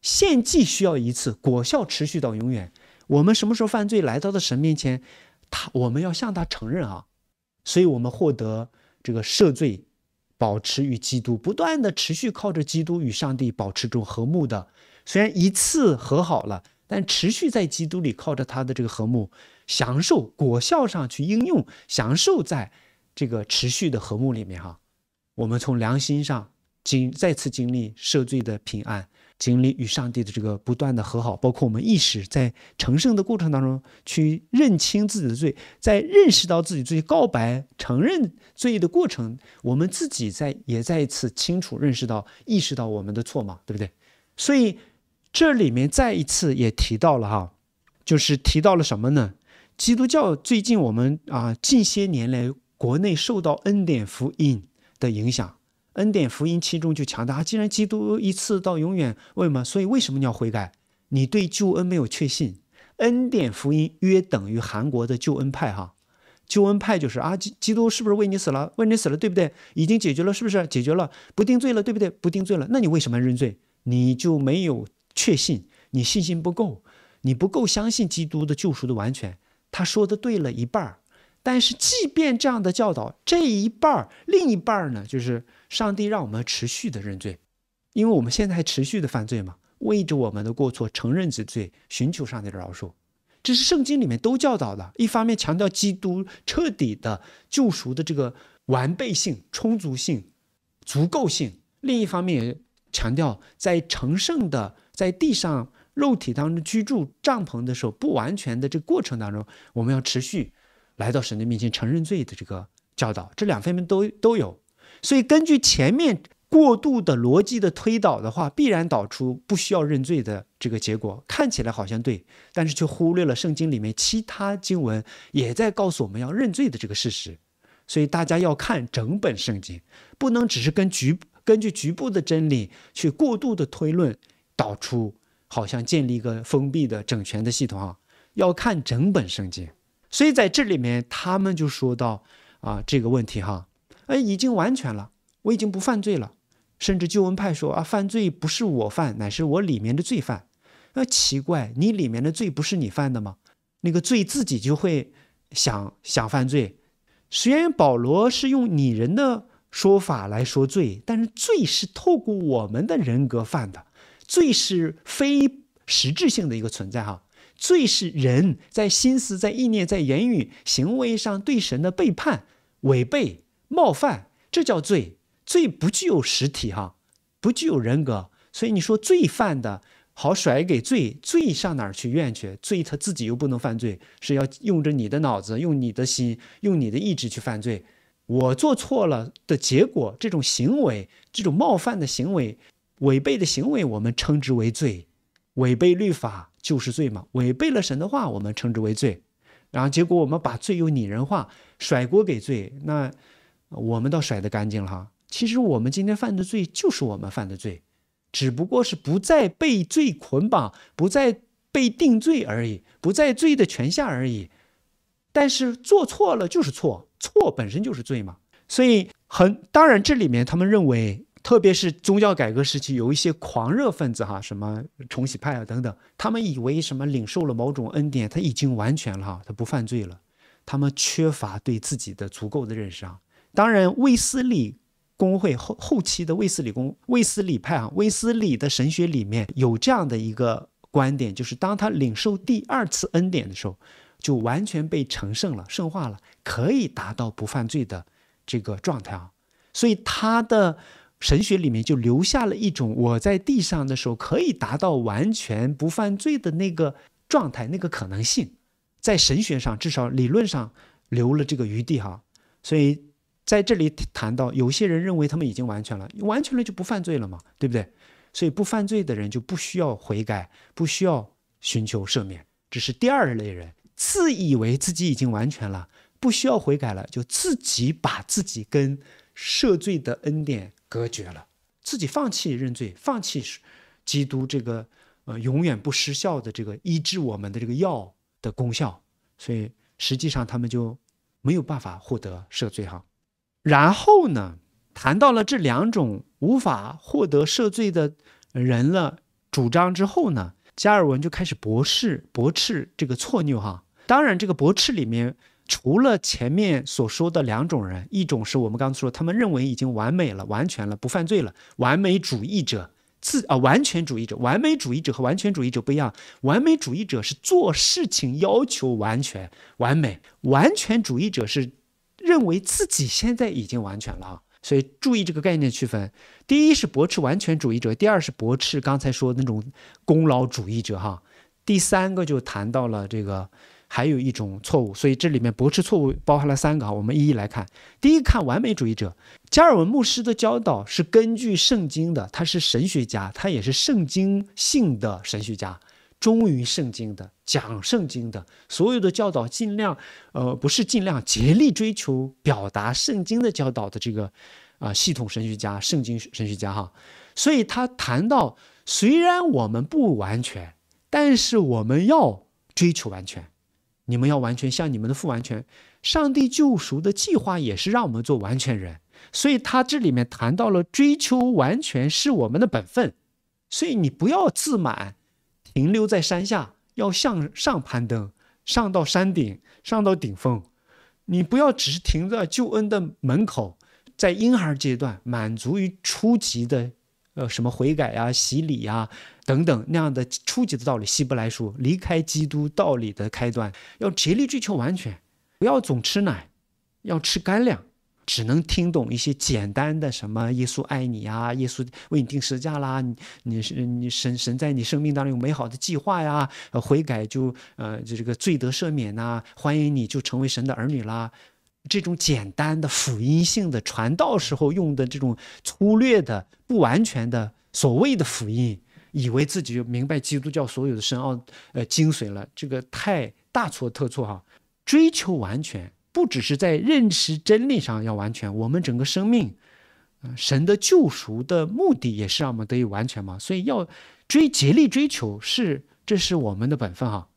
献祭需要一次，果效持续到永远。我们什么时候犯罪，来到的神面前，他我们要向他承认啊，所以我们获得这个赦罪，保持与基督不断的持续靠着基督与上帝保持这种和睦的。虽然一次和好了，但持续在基督里靠着他的这个和睦。享受果效上去应用，享受在这个持续的和睦里面哈。我们从良心上经再次经历赦罪的平安，经历与上帝的这个不断的和好，包括我们意识在成圣的过程当中去认清自己的罪，在认识到自己罪告白承认罪的过程，我们自己在也再一次清楚认识到意识到我们的错嘛，对不对？所以这里面再一次也提到了哈，就是提到了什么呢？基督教最近我们啊，近些年来国内受到恩典福音的影响，恩典福音其中就强调，啊，既然基督一次到永远，为什么？所以为什么你要悔改？你对救恩没有确信。恩典福音约等于韩国的救恩派哈，救恩派就是啊，基督是不是为你死了？为你死了，对不对？已经解决了，是不是？解决了，不定罪了，对不对？不定罪了，那你为什么要认罪？你就没有确信，你信心不够，你不够相信基督的救赎的完全。他说的对了一半儿，但是即便这样的教导，这一半儿，另一半儿呢，就是上帝让我们持续的认罪，因为我们现在还持续的犯罪嘛，为着我们的过错承认之罪，寻求上帝的饶恕，这是圣经里面都教导的。一方面强调基督彻底的救赎的这个完备性、充足性、足够性，另一方面也强调在成圣的在地上。肉体当中居住帐篷的时候，不完全的这个过程当中，我们要持续来到神的面前承认罪的这个教导，这两方面都都有。所以根据前面过度的逻辑的推导的话，必然导出不需要认罪的这个结果，看起来好像对，但是却忽略了圣经里面其他经文也在告诉我们要认罪的这个事实。所以大家要看整本圣经，不能只是根局根据局部的真理去过度的推论导出。好像建立一个封闭的整全的系统啊，要看整本圣经。所以在这里面，他们就说到啊这个问题哈，哎，已经完全了，我已经不犯罪了。甚至旧恩派说啊，犯罪不是我犯，乃是我里面的罪犯。那奇怪，你里面的罪不是你犯的吗？那个罪自己就会想想犯罪。虽然保罗是用拟人的说法来说罪，但是罪是透过我们的人格犯的。罪是非实质性的一个存在哈，罪是人在心思、在意念、在言语、行为上对神的背叛、违背、冒犯，这叫罪。罪不具有实体哈，不具有人格。所以你说罪犯的好甩给罪，罪上哪儿去怨去？罪他自己又不能犯罪，是要用着你的脑子、用你的心、用你的意志去犯罪。我做错了的结果，这种行为，这种冒犯的行为。违背的行为，我们称之为罪；违背律法就是罪嘛。违背了神的话，我们称之为罪。然后结果，我们把罪又拟人化，甩锅给罪。那我们倒甩得干净了哈。其实我们今天犯的罪，就是我们犯的罪，只不过是不再被罪捆绑，不再被定罪而已，不在罪的权下而已。但是做错了就是错，错本身就是罪嘛。所以很当然，这里面他们认为。特别是宗教改革时期，有一些狂热分子哈，什么重洗派啊等等，他们以为什么领受了某种恩典，他已经完全了哈，他不犯罪了。他们缺乏对自己的足够的认识啊。当然，卫斯理公会后后期的卫斯理公卫斯理派啊，卫斯理的神学里面有这样的一个观点，就是当他领受第二次恩典的时候，就完全被成圣了、圣化了，可以达到不犯罪的这个状态啊。所以他的。神学里面就留下了一种我在地上的时候可以达到完全不犯罪的那个状态，那个可能性，在神学上至少理论上留了这个余地哈。所以在这里谈到，有些人认为他们已经完全了，完全了就不犯罪了嘛，对不对？所以不犯罪的人就不需要悔改，不需要寻求赦免，只是第二类人自以为自己已经完全了，不需要悔改了，就自己把自己跟赦罪的恩典。隔绝了，自己放弃认罪，放弃基督这个呃永远不失效的这个医治我们的这个药的功效，所以实际上他们就没有办法获得赦罪哈。然后呢，谈到了这两种无法获得赦罪的人了，主张之后呢，加尔文就开始驳斥驳斥这个错谬哈。当然这个驳斥里面。除了前面所说的两种人，一种是我们刚才说，他们认为已经完美了、完全了、不犯罪了，完美主义者自啊，完全主义者、完美主义者和完全主义者不一样，完美主义者是做事情要求完全、完美，完全主义者是认为自己现在已经完全了，所以注意这个概念区分。第一是驳斥完全主义者，第二是驳斥刚才说那种功劳主义者哈，第三个就谈到了这个。还有一种错误，所以这里面驳斥错误包含了三个哈，我们一一来看。第一，看完美主义者加尔文牧师的教导是根据圣经的，他是神学家，他也是圣经性的神学家，忠于圣经的，讲圣经的，所有的教导尽量，呃，不是尽量，竭力追求表达圣经的教导的这个，啊，系统神学家、圣经神学家哈，所以他谈到，虽然我们不完全，但是我们要追求完全。你们要完全像你们的父完全，上帝救赎的计划也是让我们做完全人，所以他这里面谈到了追求完全是我们的本分，所以你不要自满，停留在山下，要向上攀登，上到山顶，上到顶峰，你不要只是停在救恩的门口，在婴儿阶段满足于初级的。呃，什么悔改呀、洗礼呀等等那样的初级的道理，《希伯来书》离开基督道理的开端，要竭力追求完全，不要总吃奶，要吃干粮，只能听懂一些简单的什么“耶稣爱你啊，耶稣为你定十字架啦，你是你神神在你生命当中有美好的计划呀，悔改就呃就这个罪得赦免呐，欢迎你就成为神的儿女啦。这种简单的辅音性的传道时候用的这种粗略的不完全的所谓的辅音，以为自己就明白基督教所有的深奥呃精髓了，这个太大错特错哈！追求完全，不只是在认识真理上要完全，我们整个生命，神的救赎的目的也是让我们得以完全嘛，所以要追竭力追求，是这是我们的本分哈，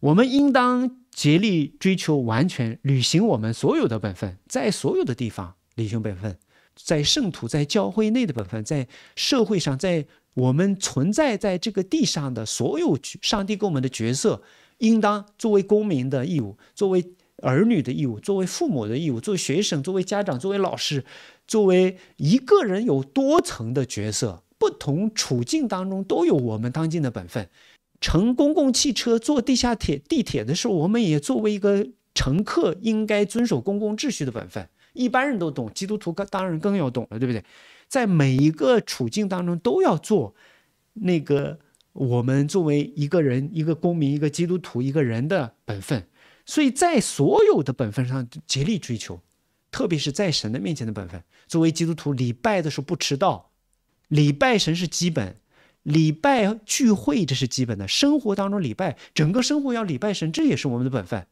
我们应当。竭力追求完全履行我们所有的本分，在所有的地方履行本分，在圣徒、在教会内的本分，在社会上，在我们存在在这个地上的所有上帝给我们的角色，应当作为公民的义务，作为儿女的义务，作为父母的义务，作为学生、作为家长、作为老师，作为一个人有多层的角色，不同处境当中都有我们当今的本分。乘公共汽车、坐地下铁、地铁的时候，我们也作为一个乘客，应该遵守公共秩序的本分。一般人都懂，基督徒当然更要懂了，对不对？在每一个处境当中都要做那个我们作为一个人、一个公民、一个基督徒一个人的本分。所以在所有的本分上竭力追求，特别是在神的面前的本分。作为基督徒，礼拜的时候不迟到，礼拜神是基本。礼拜聚会，这是基本的。生活当中礼拜，整个生活要礼拜神，这也是我们的本分。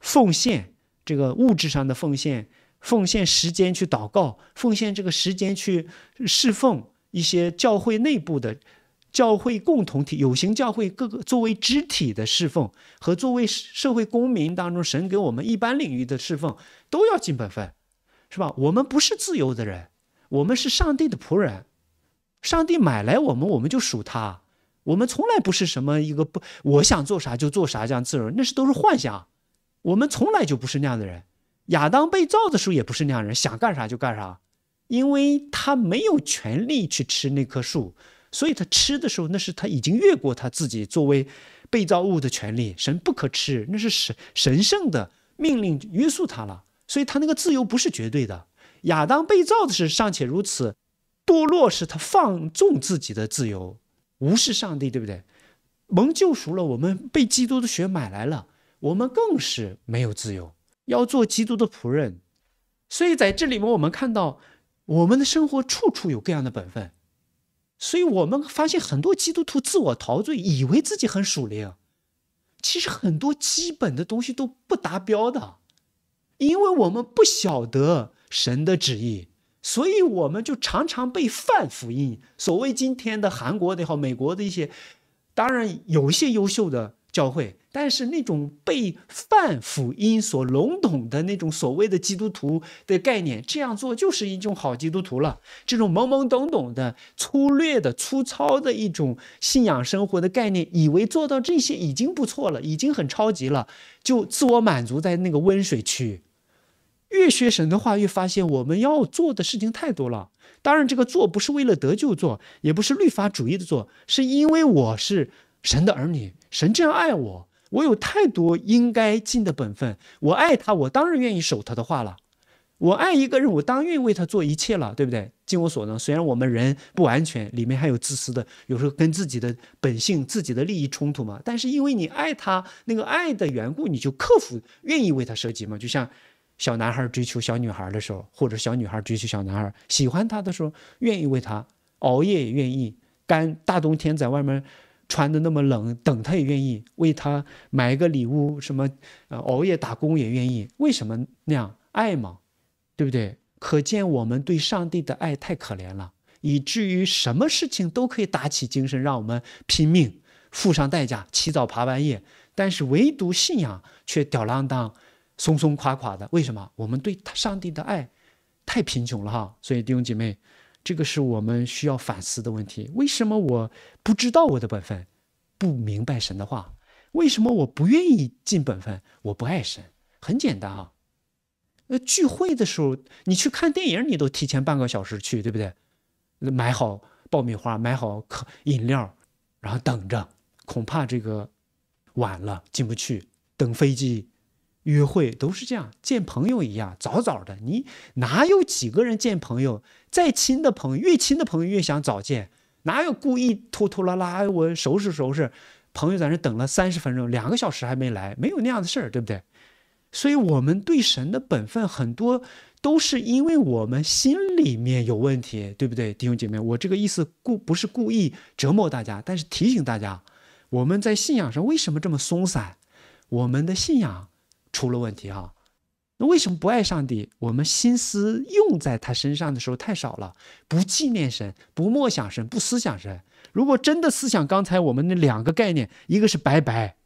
奉献这个物质上的奉献，奉献时间去祷告，奉献这个时间去侍奉一些教会内部的教会共同体、有形教会各个作为肢体的侍奉，和作为社会公民当中神给我们一般领域的侍奉，都要尽本分，是吧？我们不是自由的人，我们是上帝的仆人。上帝买来我们，我们就属他。我们从来不是什么一个不，我想做啥就做啥这样自由，那是都是幻想。我们从来就不是那样的人。亚当被造的时候也不是那样人，想干啥就干啥，因为他没有权利去吃那棵树，所以他吃的时候，那是他已经越过他自己作为被造物的权利。神不可吃，那是神神圣的命令约束他了，所以他那个自由不是绝对的。亚当被造的事尚且如此。堕落是他放纵自己的自由，无视上帝，对不对？蒙救赎了，我们被基督的血买来了，我们更是没有自由，要做基督的仆人。所以在这里面，我们看到我们的生活处处有各样的本分。所以我们发现很多基督徒自我陶醉，以为自己很属灵，其实很多基本的东西都不达标的，因为我们不晓得神的旨意。所以我们就常常被泛福音，所谓今天的韩国的也好、美国的一些，当然有一些优秀的教会，但是那种被泛福音所笼统的那种所谓的基督徒的概念，这样做就是一种好基督徒了。这种懵懵懂懂的、粗略的、粗糙的一种信仰生活的概念，以为做到这些已经不错了，已经很超级了，就自我满足在那个温水区。越学神的话，越发现我们要做的事情太多了。当然，这个做不是为了得救做，也不是律法主义的做，是因为我是神的儿女，神这样爱我，我有太多应该尽的本分。我爱他，我当然愿意守他的话了。我爱一个人，我当然愿意为他做一切了，对不对？尽我所能。虽然我们人不完全，里面还有自私的，有时候跟自己的本性、自己的利益冲突嘛。但是因为你爱他那个爱的缘故，你就克服，愿意为他舍己嘛。就像。小男孩追求小女孩的时候，或者小女孩追求小男孩，喜欢他的时候，愿意为他熬夜，也愿意干大冬天在外面穿的那么冷等他，也愿意为他买一个礼物，什么呃熬夜打工也愿意。为什么那样爱吗？对不对？可见我们对上帝的爱太可怜了，以至于什么事情都可以打起精神，让我们拼命付上代价，起早爬半夜，但是唯独信仰却吊郎当。松松垮垮的，为什么？我们对上帝的爱太贫穷了哈！所以弟兄姐妹，这个是我们需要反思的问题。为什么我不知道我的本分？不明白神的话？为什么我不愿意尽本分？我不爱神？很简单啊。那聚会的时候，你去看电影，你都提前半个小时去，对不对？买好爆米花，买好可饮料，然后等着，恐怕这个晚了进不去，等飞机。约会都是这样，见朋友一样，早早的。你哪有几个人见朋友？再亲的朋友，越亲的朋友越想早见，哪有故意拖拖拉拉？我收拾收拾，朋友在这等了三十分钟，两个小时还没来，没有那样的事儿，对不对？所以，我们对神的本分很多都是因为我们心里面有问题，对不对，弟兄姐妹？我这个意思，故不是故意折磨大家，但是提醒大家，我们在信仰上为什么这么松散？我们的信仰。出了问题哈，那为什么不爱上帝？我们心思用在他身上的时候太少了，不纪念神，不默想神，不思想神。如果真的思想刚才我们那两个概念，一个是白白，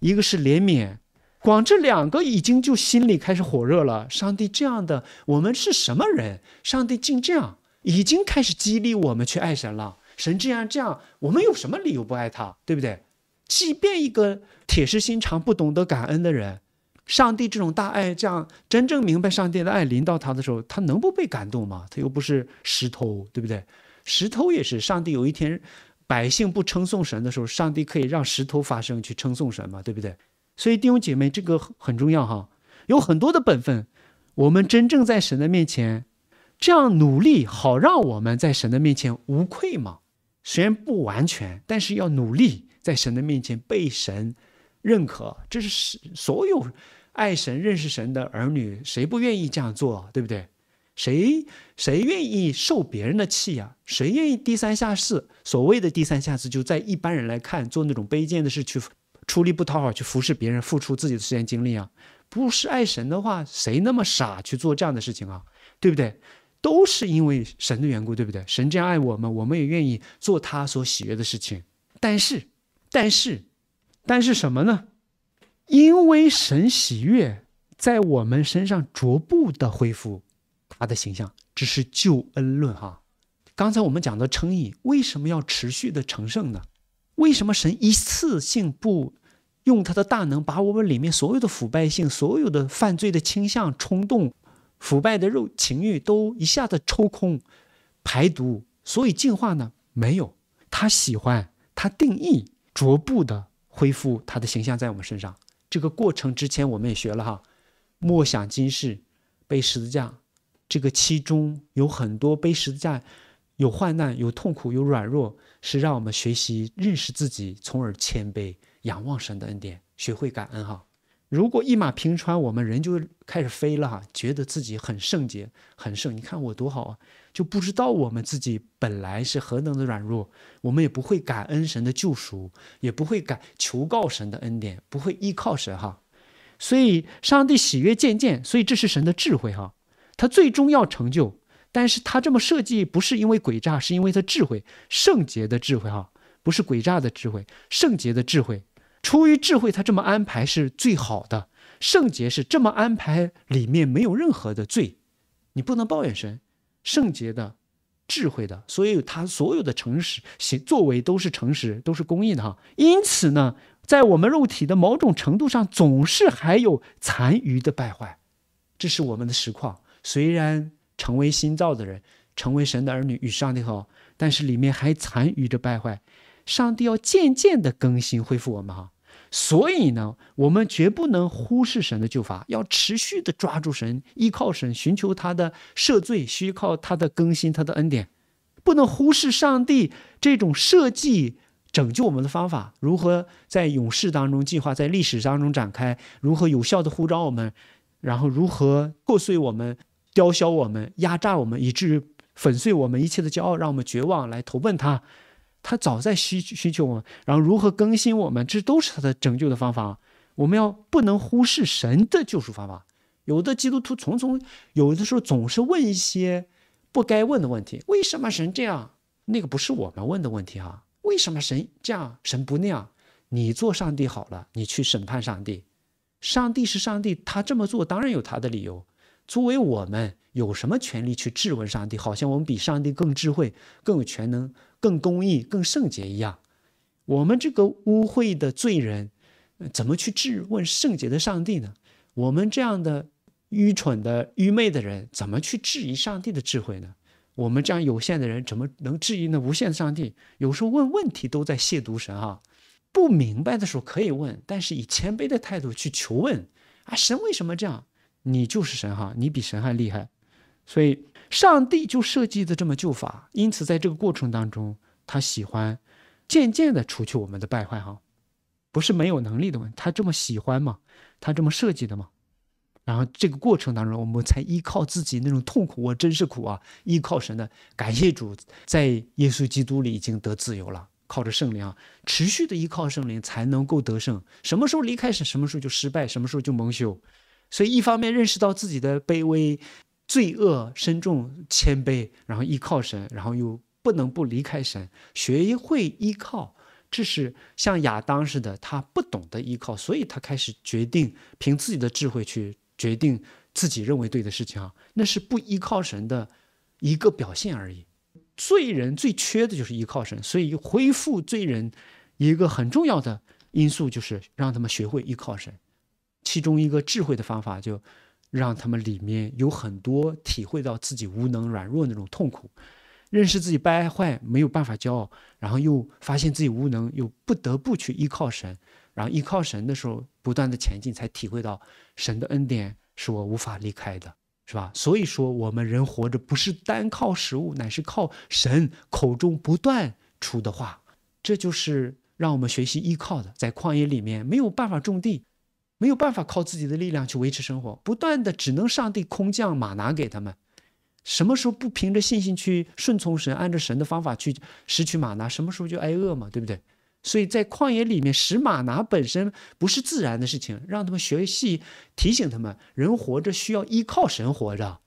一个是怜悯，光这两个已经就心里开始火热了。上帝这样的，我们是什么人？上帝竟这样，已经开始激励我们去爱神了。神这然这样，我们有什么理由不爱他？对不对？即便一个铁石心肠、不懂得感恩的人。上帝这种大爱，这样真正明白上帝的爱临到他的时候，他能不被感动吗？他又不是石头，对不对？石头也是，上帝有一天百姓不称颂神的时候，上帝可以让石头发声去称颂神嘛，对不对？所以弟兄姐妹，这个很重要哈，有很多的本分，我们真正在神的面前这样努力，好让我们在神的面前无愧嘛。虽然不完全，但是要努力在神的面前被神认可，这是所有。爱神认识神的儿女，谁不愿意这样做，对不对？谁谁愿意受别人的气呀？谁愿意低三下四？所谓的低三下四，就在一般人来看，做那种卑贱的事，去出力不讨好，去服侍别人，付出自己的时间精力啊！不是爱神的话，谁那么傻去做这样的事情啊？对不对？都是因为神的缘故，对不对？神这样爱我们，我们也愿意做他所喜悦的事情。但是，但是，但是什么呢？因为神喜悦在我们身上逐步的恢复他的形象，这是救恩论哈。刚才我们讲的称义，为什么要持续的成圣呢？为什么神一次性不用他的大能把我们里面所有的腐败性、所有的犯罪的倾向、冲动、腐败的肉情欲都一下子抽空排毒？所以净化呢没有，他喜欢他定义逐步的恢复他的形象在我们身上。这个过程之前我们也学了哈，莫想今世背十字架，这个其中有很多背十字架，有患难，有痛苦，有软弱，是让我们学习认识自己，从而谦卑，仰望神的恩典，学会感恩哈。如果一马平川，我们人就开始飞了哈，觉得自己很圣洁、很圣。你看我多好啊，就不知道我们自己本来是何等的软弱，我们也不会感恩神的救赎，也不会感求告神的恩典，不会依靠神哈。所以上帝喜悦渐渐，所以这是神的智慧哈。他最终要成就，但是他这么设计不是因为诡诈，是因为他智慧、圣洁的智慧哈，不是诡诈的智慧，圣洁的智慧。出于智慧，他这么安排是最好的。圣洁是这么安排，里面没有任何的罪，你不能抱怨神。圣洁的、智慧的，所有他所有的诚实行作为都是诚实，都是公义的哈。因此呢，在我们肉体的某种程度上，总是还有残余的败坏，这是我们的实况。虽然成为新造的人，成为神的儿女，与上帝好，但是里面还残余着败坏。上帝要渐渐地更新恢复我们哈，所以呢，我们绝不能忽视神的救法，要持续地抓住神，依靠神，寻求他的赦罪，需靠他的更新，他的恩典，不能忽视上帝这种设计拯救我们的方法，如何在勇士当中计划，在历史当中展开，如何有效地呼召我们，然后如何破碎我们、雕削我们、压榨我们，以至于粉碎我们一切的骄傲，让我们绝望，来投奔他。他早在需需求我们，然后如何更新我们，这都是他的拯救的方法。我们要不能忽视神的救赎方法。有的基督徒从中有的时候总是问一些不该问的问题：为什么神这样？那个不是我们问的问题哈。为什么神这样？神不那样？你做上帝好了，你去审判上帝。上帝是上帝，他这么做当然有他的理由。作为我们，有什么权利去质问上帝？好像我们比上帝更智慧、更有全能。更公义、更圣洁一样，我们这个污秽的罪人，怎么去质问圣洁的上帝呢？我们这样的愚蠢的愚昧的人，怎么去质疑上帝的智慧呢？我们这样有限的人，怎么能质疑那无限的上帝？有时候问问题都在亵渎神啊！不明白的时候可以问，但是以谦卑的态度去求问啊！神为什么这样？你就是神哈，你比神还厉害，所以。上帝就设计的这么救法，因此在这个过程当中，他喜欢渐渐的除去我们的败坏哈，不是没有能力的问题，他这么喜欢嘛，他这么设计的嘛。然后这个过程当中，我们才依靠自己那种痛苦，我真是苦啊！依靠神的，感谢主，在耶稣基督里已经得自由了，靠着圣灵啊，持续的依靠圣灵才能够得胜。什么时候离开神，什么时候就失败，什么时候就蒙羞。所以一方面认识到自己的卑微。罪恶深重，谦卑，然后依靠神，然后又不能不离开神，学会依靠，这是像亚当似的，他不懂得依靠，所以他开始决定凭自己的智慧去决定自己认为对的事情啊，那是不依靠神的一个表现而已。罪人最缺的就是依靠神，所以恢复罪人一个很重要的因素就是让他们学会依靠神，其中一个智慧的方法就。让他们里面有很多体会到自己无能、软弱那种痛苦，认识自己被爱坏，没有办法骄傲，然后又发现自己无能，又不得不去依靠神，然后依靠神的时候，不断的前进，才体会到神的恩典是我无法离开的，是吧？所以说，我们人活着不是单靠食物，乃是靠神口中不断出的话，这就是让我们学习依靠的。在旷野里面没有办法种地。没有办法靠自己的力量去维持生活，不断的只能上帝空降马拿给他们。什么时候不凭着信心去顺从神，按照神的方法去拾取马拿，什么时候就挨饿嘛，对不对？所以在旷野里面拾马拿本身不是自然的事情，让他们学习提醒他们，人活着需要依靠神活着。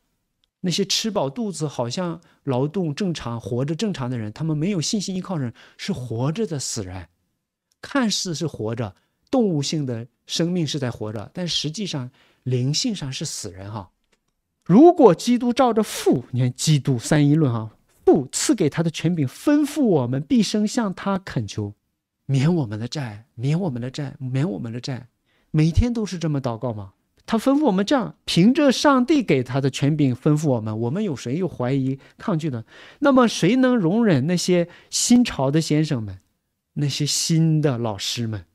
那些吃饱肚子，好像劳动正常、活着正常的人，他们没有信心依靠神，是活着的死人，看似是活着。动物性的生命是在活着，但实际上灵性上是死人哈。如果基督照着父，你看《基督三一论》哈，父赐给他的权柄吩咐我们，毕生向他恳求，免我们的债，免我们的债，免我们的债，每天都是这么祷告吗？他吩咐我们这样，凭着上帝给他的权柄吩咐我们，我们有谁又怀疑抗拒呢？那么谁能容忍那些新潮的先生们，那些新的老师们？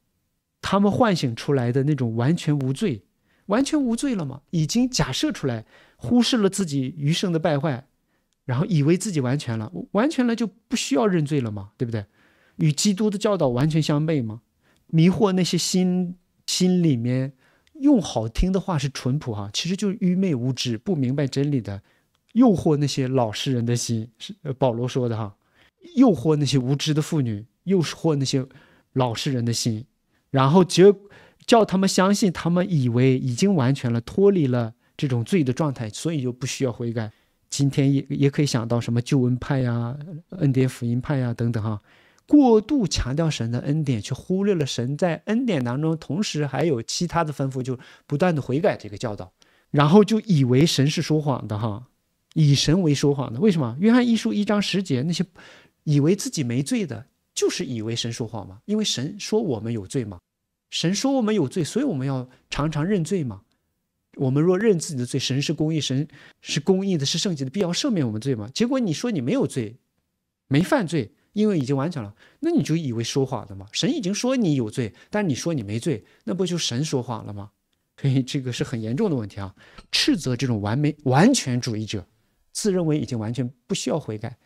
他们唤醒出来的那种完全无罪，完全无罪了吗？已经假设出来，忽视了自己余生的败坏，然后以为自己完全了，完全了就不需要认罪了吗？对不对？与基督的教导完全相悖吗？迷惑那些心心里面用好听的话是淳朴哈，其实就是愚昧无知、不明白真理的，诱惑那些老实人的心，是保罗说的哈，诱惑那些无知的妇女，诱惑那些老实人的心。然后，就叫他们相信，他们以为已经完全了，脱离了这种罪的状态，所以就不需要悔改。今天也也可以想到什么救恩派呀、恩典福音派呀等等哈，过度强调神的恩典，却忽略了神在恩典当中同时还有其他的吩咐，就不断的悔改这个教导。然后就以为神是说谎的哈，以神为说谎的，为什么？约翰一书一章十节，那些以为自己没罪的。就是以为神说谎吗？因为神说我们有罪吗？神说我们有罪，所以我们要常常认罪吗？我们若认自己的罪，神是公义，神是公义的，是圣洁的，必要赦免我们罪吗？结果你说你没有罪，没犯罪，因为已经完全了，那你就以为说谎了吗？神已经说你有罪，但你说你没罪，那不就神说谎了吗？所以这个是很严重的问题啊！斥责这种完美完全主义者，自认为已经完全不需要悔改，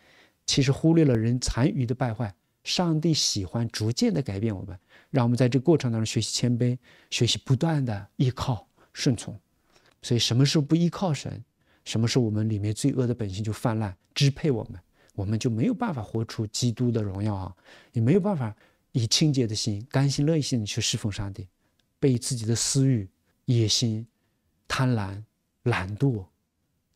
其实忽略了人残余的败坏。上帝喜欢逐渐地改变我们，让我们在这过程当中学习谦卑，学习不断地依靠顺从。所以，什么时候不依靠神，什么时候我们里面罪恶的本性就泛滥支配我们，我们就没有办法活出基督的荣耀啊！也没有办法以清洁的心、甘心乐意的去侍奉上帝，被自己的私欲、野心、贪婪、懒惰、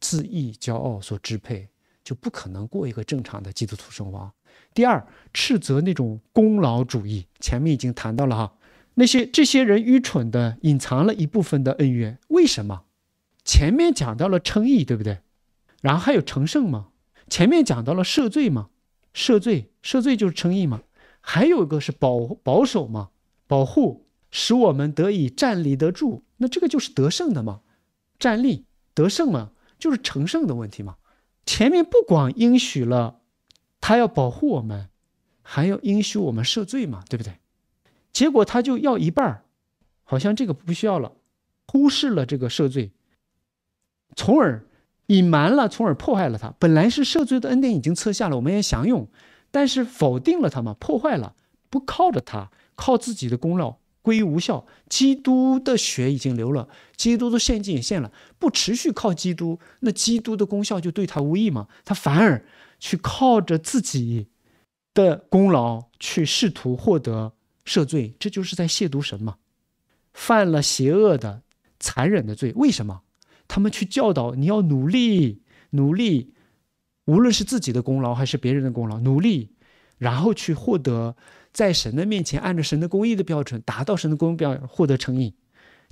自意、骄傲所支配。就不可能过一个正常的基督徒生活。第二，斥责那种功劳主义。前面已经谈到了哈，那些这些人愚蠢的隐藏了一部分的恩怨。为什么？前面讲到了称义，对不对？然后还有成圣嘛？前面讲到了赦罪嘛？赦罪，赦罪就是称义嘛？还有一个是保保守嘛？保护使我们得以站立得住，那这个就是得胜的嘛？站立得胜嘛？就是成圣的问题嘛？前面不管应许了，他要保护我们，还要应许我们赦罪嘛，对不对？结果他就要一半儿，好像这个不需要了，忽视了这个赦罪，从而隐瞒了，从而破坏了他本来是赦罪的恩典已经撤下了，我们也享用，但是否定了他嘛，破坏了，不靠着他，靠自己的功劳。归于无效，基督的血已经流了，基督的献祭也献了，不持续靠基督，那基督的功效就对他无益嘛？他反而去靠着自己的功劳去试图获得赦罪，这就是在亵渎神嘛？犯了邪恶的、残忍的罪，为什么他们去教导你要努力、努力，无论是自己的功劳还是别人的功劳，努力，然后去获得？在神的面前，按照神的公义的标准达到神的公义标准，获得成瘾。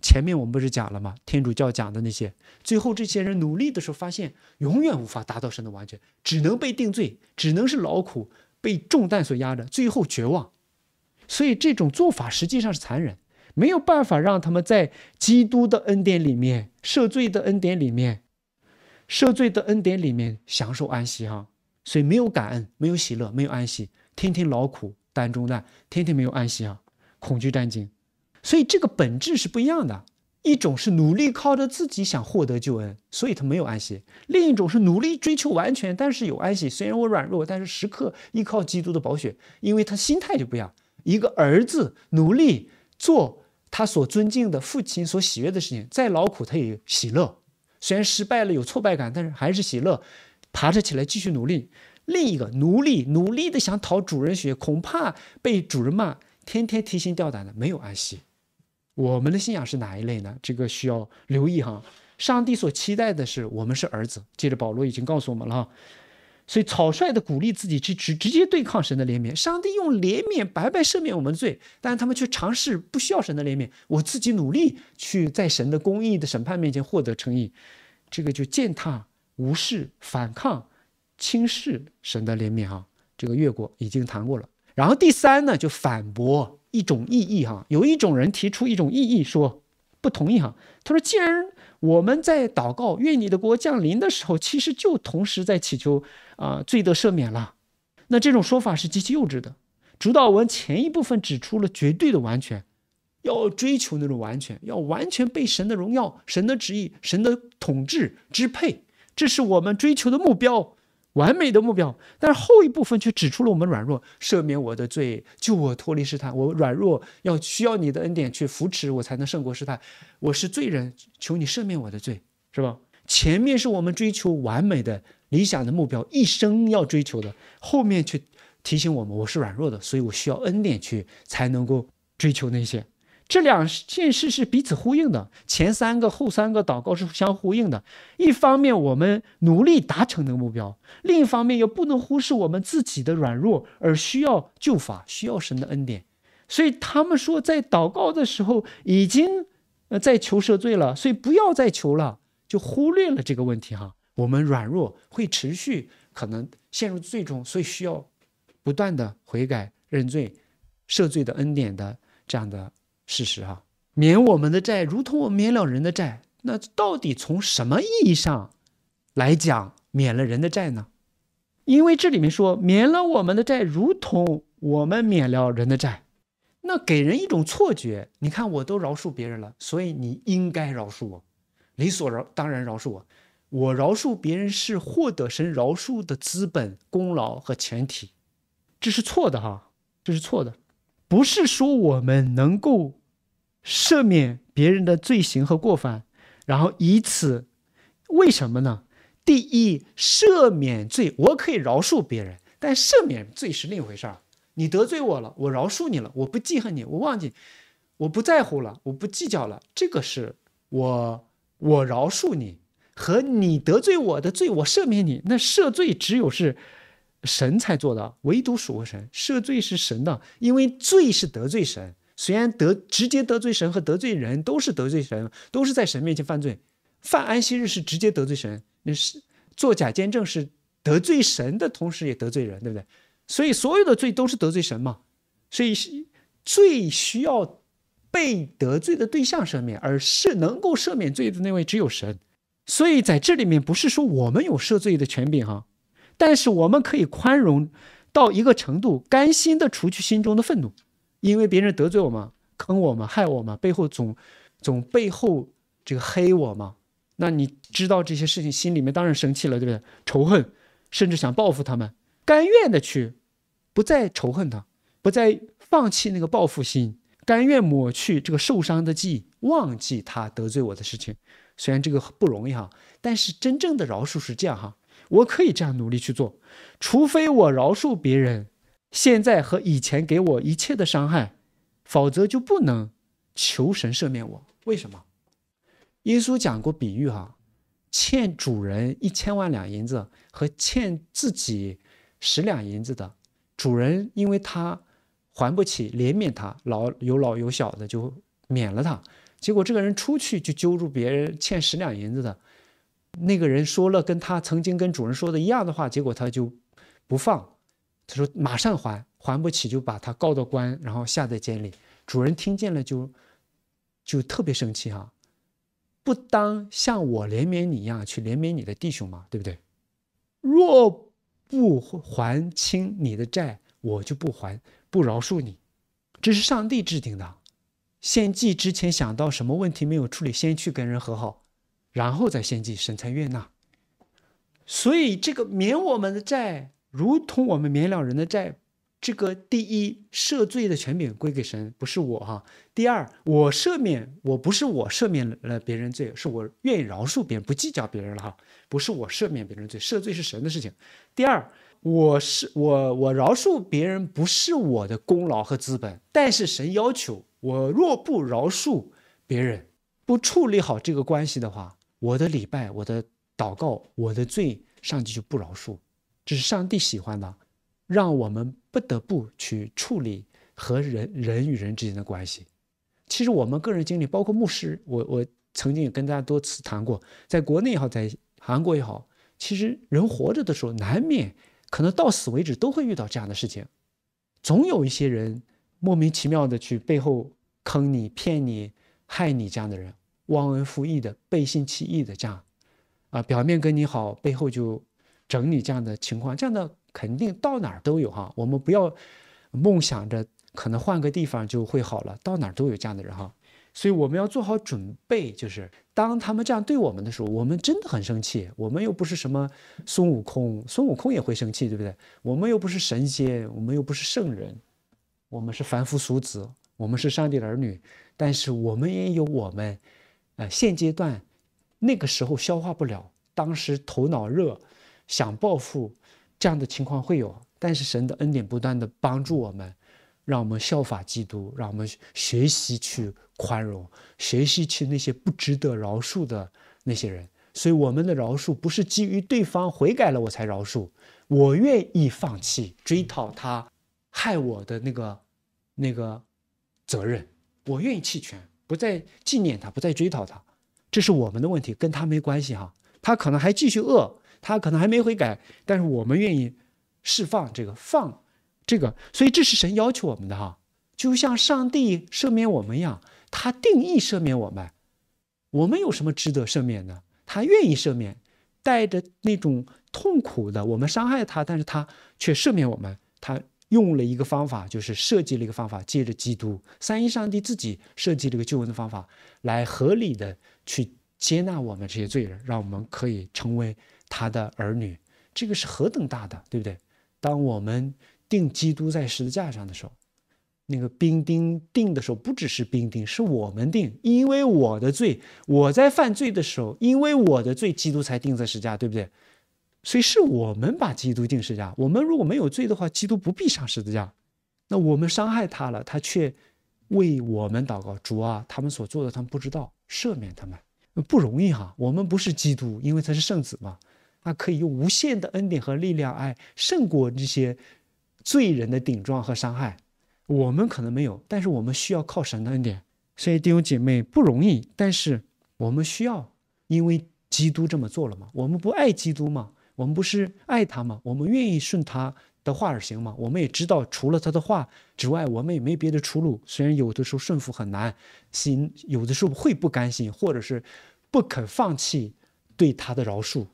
前面我们不是讲了吗？天主教讲的那些，最后这些人努力的时候，发现永远无法达到神的完全，只能被定罪，只能是劳苦被重担所压着，最后绝望。所以这种做法实际上是残忍，没有办法让他们在基督的恩典里面、赦罪的恩典里面、赦罪的恩典里面享受安息哈。所以没有感恩，没有喜乐，没有安息，天天劳苦。担中呢，天天没有安息啊，恐惧战兢，所以这个本质是不一样的。一种是努力靠着自己想获得救恩，所以他没有安息；另一种是努力追求完全，但是有安息。虽然我软弱，但是时刻依靠基督的保血，因为他心态就不一样。一个儿子努力做他所尊敬的父亲所喜悦的事情，再劳苦他也喜乐。虽然失败了有挫败感，但是还是喜乐，爬着起来继续努力。另一个奴隶努力的想讨主人血，恐怕被主人骂，天天提心吊胆的，没有安息。我们的信仰是哪一类呢？这个需要留意哈。上帝所期待的是我们是儿子，接着保罗已经告诉我们了哈。所以草率的鼓励自己去直直接对抗神的怜悯，上帝用怜悯白白赦免我们罪，但是他们却尝试不需要神的怜悯，我自己努力去在神的公义的审判面前获得诚意，这个就践踏、无视、反抗。轻视神的怜悯，哈，这个越国已经谈过了。然后第三呢，就反驳一种异议，哈，有一种人提出一种异议，说不同意，哈，他说，既然我们在祷告愿你的国降临的时候，其实就同时在祈求啊罪得赦免了。那这种说法是极其幼稚的。主导文前一部分指出了绝对的完全，要追求那种完全，要完全被神的荣耀、神的旨意、神的统治支配，这是我们追求的目标。完美的目标，但是后一部分却指出了我们软弱，赦免我的罪，救我脱离试探。我软弱，要需要你的恩典去扶持，我才能胜过试探。我是罪人，求你赦免我的罪，是吧？前面是我们追求完美的理想的目标，一生要追求的，后面却提醒我们，我是软弱的，所以我需要恩典去才能够追求那些。这两件事是彼此呼应的，前三个、后三个祷告是相呼应的。一方面，我们努力达成的目标；另一方面，又不能忽视我们自己的软弱，而需要救法，需要神的恩典。所以他们说，在祷告的时候已经呃在求赦罪了，所以不要再求了，就忽略了这个问题哈。我们软弱会持续，可能陷入最终，所以需要不断的悔改、认罪、赦罪的恩典的这样的。事实哈，免我们的债，如同我免了人的债。那到底从什么意义上来讲免了人的债呢？因为这里面说免了我们的债，如同我们免了人的债，那给人一种错觉。你看，我都饶恕别人了，所以你应该饶恕我，理所当然饶恕我。我饶恕别人是获得神饶恕的资本、功劳和前提，这是错的哈，这是错的。不是说我们能够赦免别人的罪行和过犯，然后以此，为什么呢？第一，赦免罪，我可以饶恕别人，但赦免罪是另一回事儿。你得罪我了，我饶恕你了，我不记恨你，我忘记，我不在乎了，我不计较了。这个是我我饶恕你和你得罪我的罪，我赦免你。那赦罪只有是。神才做的，唯独属神赦罪是神的，因为罪是得罪神。虽然得直接得罪神和得罪人都是得罪神，都是在神面前犯罪。犯安息日是直接得罪神，那是做假见证是得罪神的同时也得罪人，对不对？所以所有的罪都是得罪神嘛。所以是最需要被得罪的对象赦免，而是能够赦免罪的那位只有神。所以在这里面不是说我们有赦罪的权柄哈。但是我们可以宽容到一个程度，甘心的除去心中的愤怒，因为别人得罪我们、坑我们、害我们，背后总总背后这个黑我嘛。那你知道这些事情，心里面当然生气了，对不对？仇恨，甚至想报复他们。甘愿的去，不再仇恨他，不再放弃那个报复心，甘愿抹去这个受伤的记忆，忘记他得罪我的事情。虽然这个不容易哈，但是真正的饶恕是这样哈。我可以这样努力去做，除非我饶恕别人现在和以前给我一切的伤害，否则就不能求神赦免我。为什么？耶稣讲过比喻哈，欠主人一千万两银子和欠自己十两银子的主人，因为他还不起，怜悯他老有老有小的就免了他。结果这个人出去就揪住别人欠十两银子的。那个人说了跟他曾经跟主人说的一样的话，结果他就不放。他说马上还还不起，就把他告到官，然后下在监里。主人听见了就就特别生气哈，不当像我怜悯你一样去怜悯你的弟兄嘛，对不对？若不还清你的债，我就不还，不饶恕你。这是上帝制定的，献祭之前想到什么问题没有处理，先去跟人和好。然后再献祭神参悦纳，所以这个免我们的债，如同我们免了人的债。这个第一，赦罪的权柄归给神，不是我哈。第二，我赦免，我不是我赦免了别人罪，是我愿意饶恕别人，不计较别人了哈。不是我赦免别人罪，赦罪是神的事情。第二，我是我我饶恕别人，不是我的功劳和资本。但是神要求我，若不饶恕别人，不处理好这个关系的话。我的礼拜，我的祷告，我的罪，上帝就不饶恕。这是上帝喜欢的，让我们不得不去处理和人人与人之间的关系。其实我们个人经历，包括牧师，我我曾经也跟大家多次谈过，在国内也好，在韩国也好，其实人活着的时候，难免可能到死为止都会遇到这样的事情。总有一些人莫名其妙的去背后坑你、骗你、害你这样的人。忘恩负义的、背信弃义的这样，啊，表面跟你好，背后就整你这样的情况，这样的肯定到哪儿都有哈。我们不要梦想着可能换个地方就会好了，到哪儿都有这样的人哈。所以我们要做好准备，就是当他们这样对我们的时候，我们真的很生气。我们又不是什么孙悟空，孙悟空也会生气，对不对？我们又不是神仙，我们又不是圣人，我们是凡夫俗子，我们是上帝的儿女，但是我们也有我们。呃，现阶段，那个时候消化不了，当时头脑热，想报复，这样的情况会有。但是神的恩典不断的帮助我们，让我们效法基督，让我们学习去宽容，学习去那些不值得饶恕的那些人。所以我们的饶恕不是基于对方悔改了我才饶恕，我愿意放弃追讨他害我的那个那个责任，我愿意弃权。不再纪念他，不再追讨他，这是我们的问题，跟他没关系哈。他可能还继续恶，他可能还没悔改，但是我们愿意释放这个放这个，所以这是神要求我们的哈。就像上帝赦免我们一样，他定义赦免我们，我们有什么值得赦免的？他愿意赦免，带着那种痛苦的，我们伤害他，但是他却赦免我们，他。用了一个方法，就是设计了一个方法，借着基督、三一上帝自己设计了一个救恩的方法，来合理的去接纳我们这些罪人，让我们可以成为他的儿女。这个是何等大的，对不对？当我们定基督在十字架上的时候，那个冰钉定的时候，不只是冰钉，是我们定，因为我的罪，我在犯罪的时候，因为我的罪，基督才定在十字架，对不对？所以是我们把基督定十字架。我们如果没有罪的话，基督不必上十字架。那我们伤害他了，他却为我们祷告。主啊，他们所做的，他们不知道赦免他们不容易哈。我们不是基督，因为他是圣子嘛，他可以用无限的恩典和力量，哎，胜过这些罪人的顶撞和伤害。我们可能没有，但是我们需要靠神的恩典。所以弟兄姐妹不容易，但是我们需要，因为基督这么做了嘛，我们不爱基督吗？我们不是爱他吗？我们愿意顺他的话而行吗？我们也知道，除了他的话之外，我们也没别的出路。虽然有的时候顺服很难，心有的时候会不甘心，或者是不肯放弃对他的饶恕。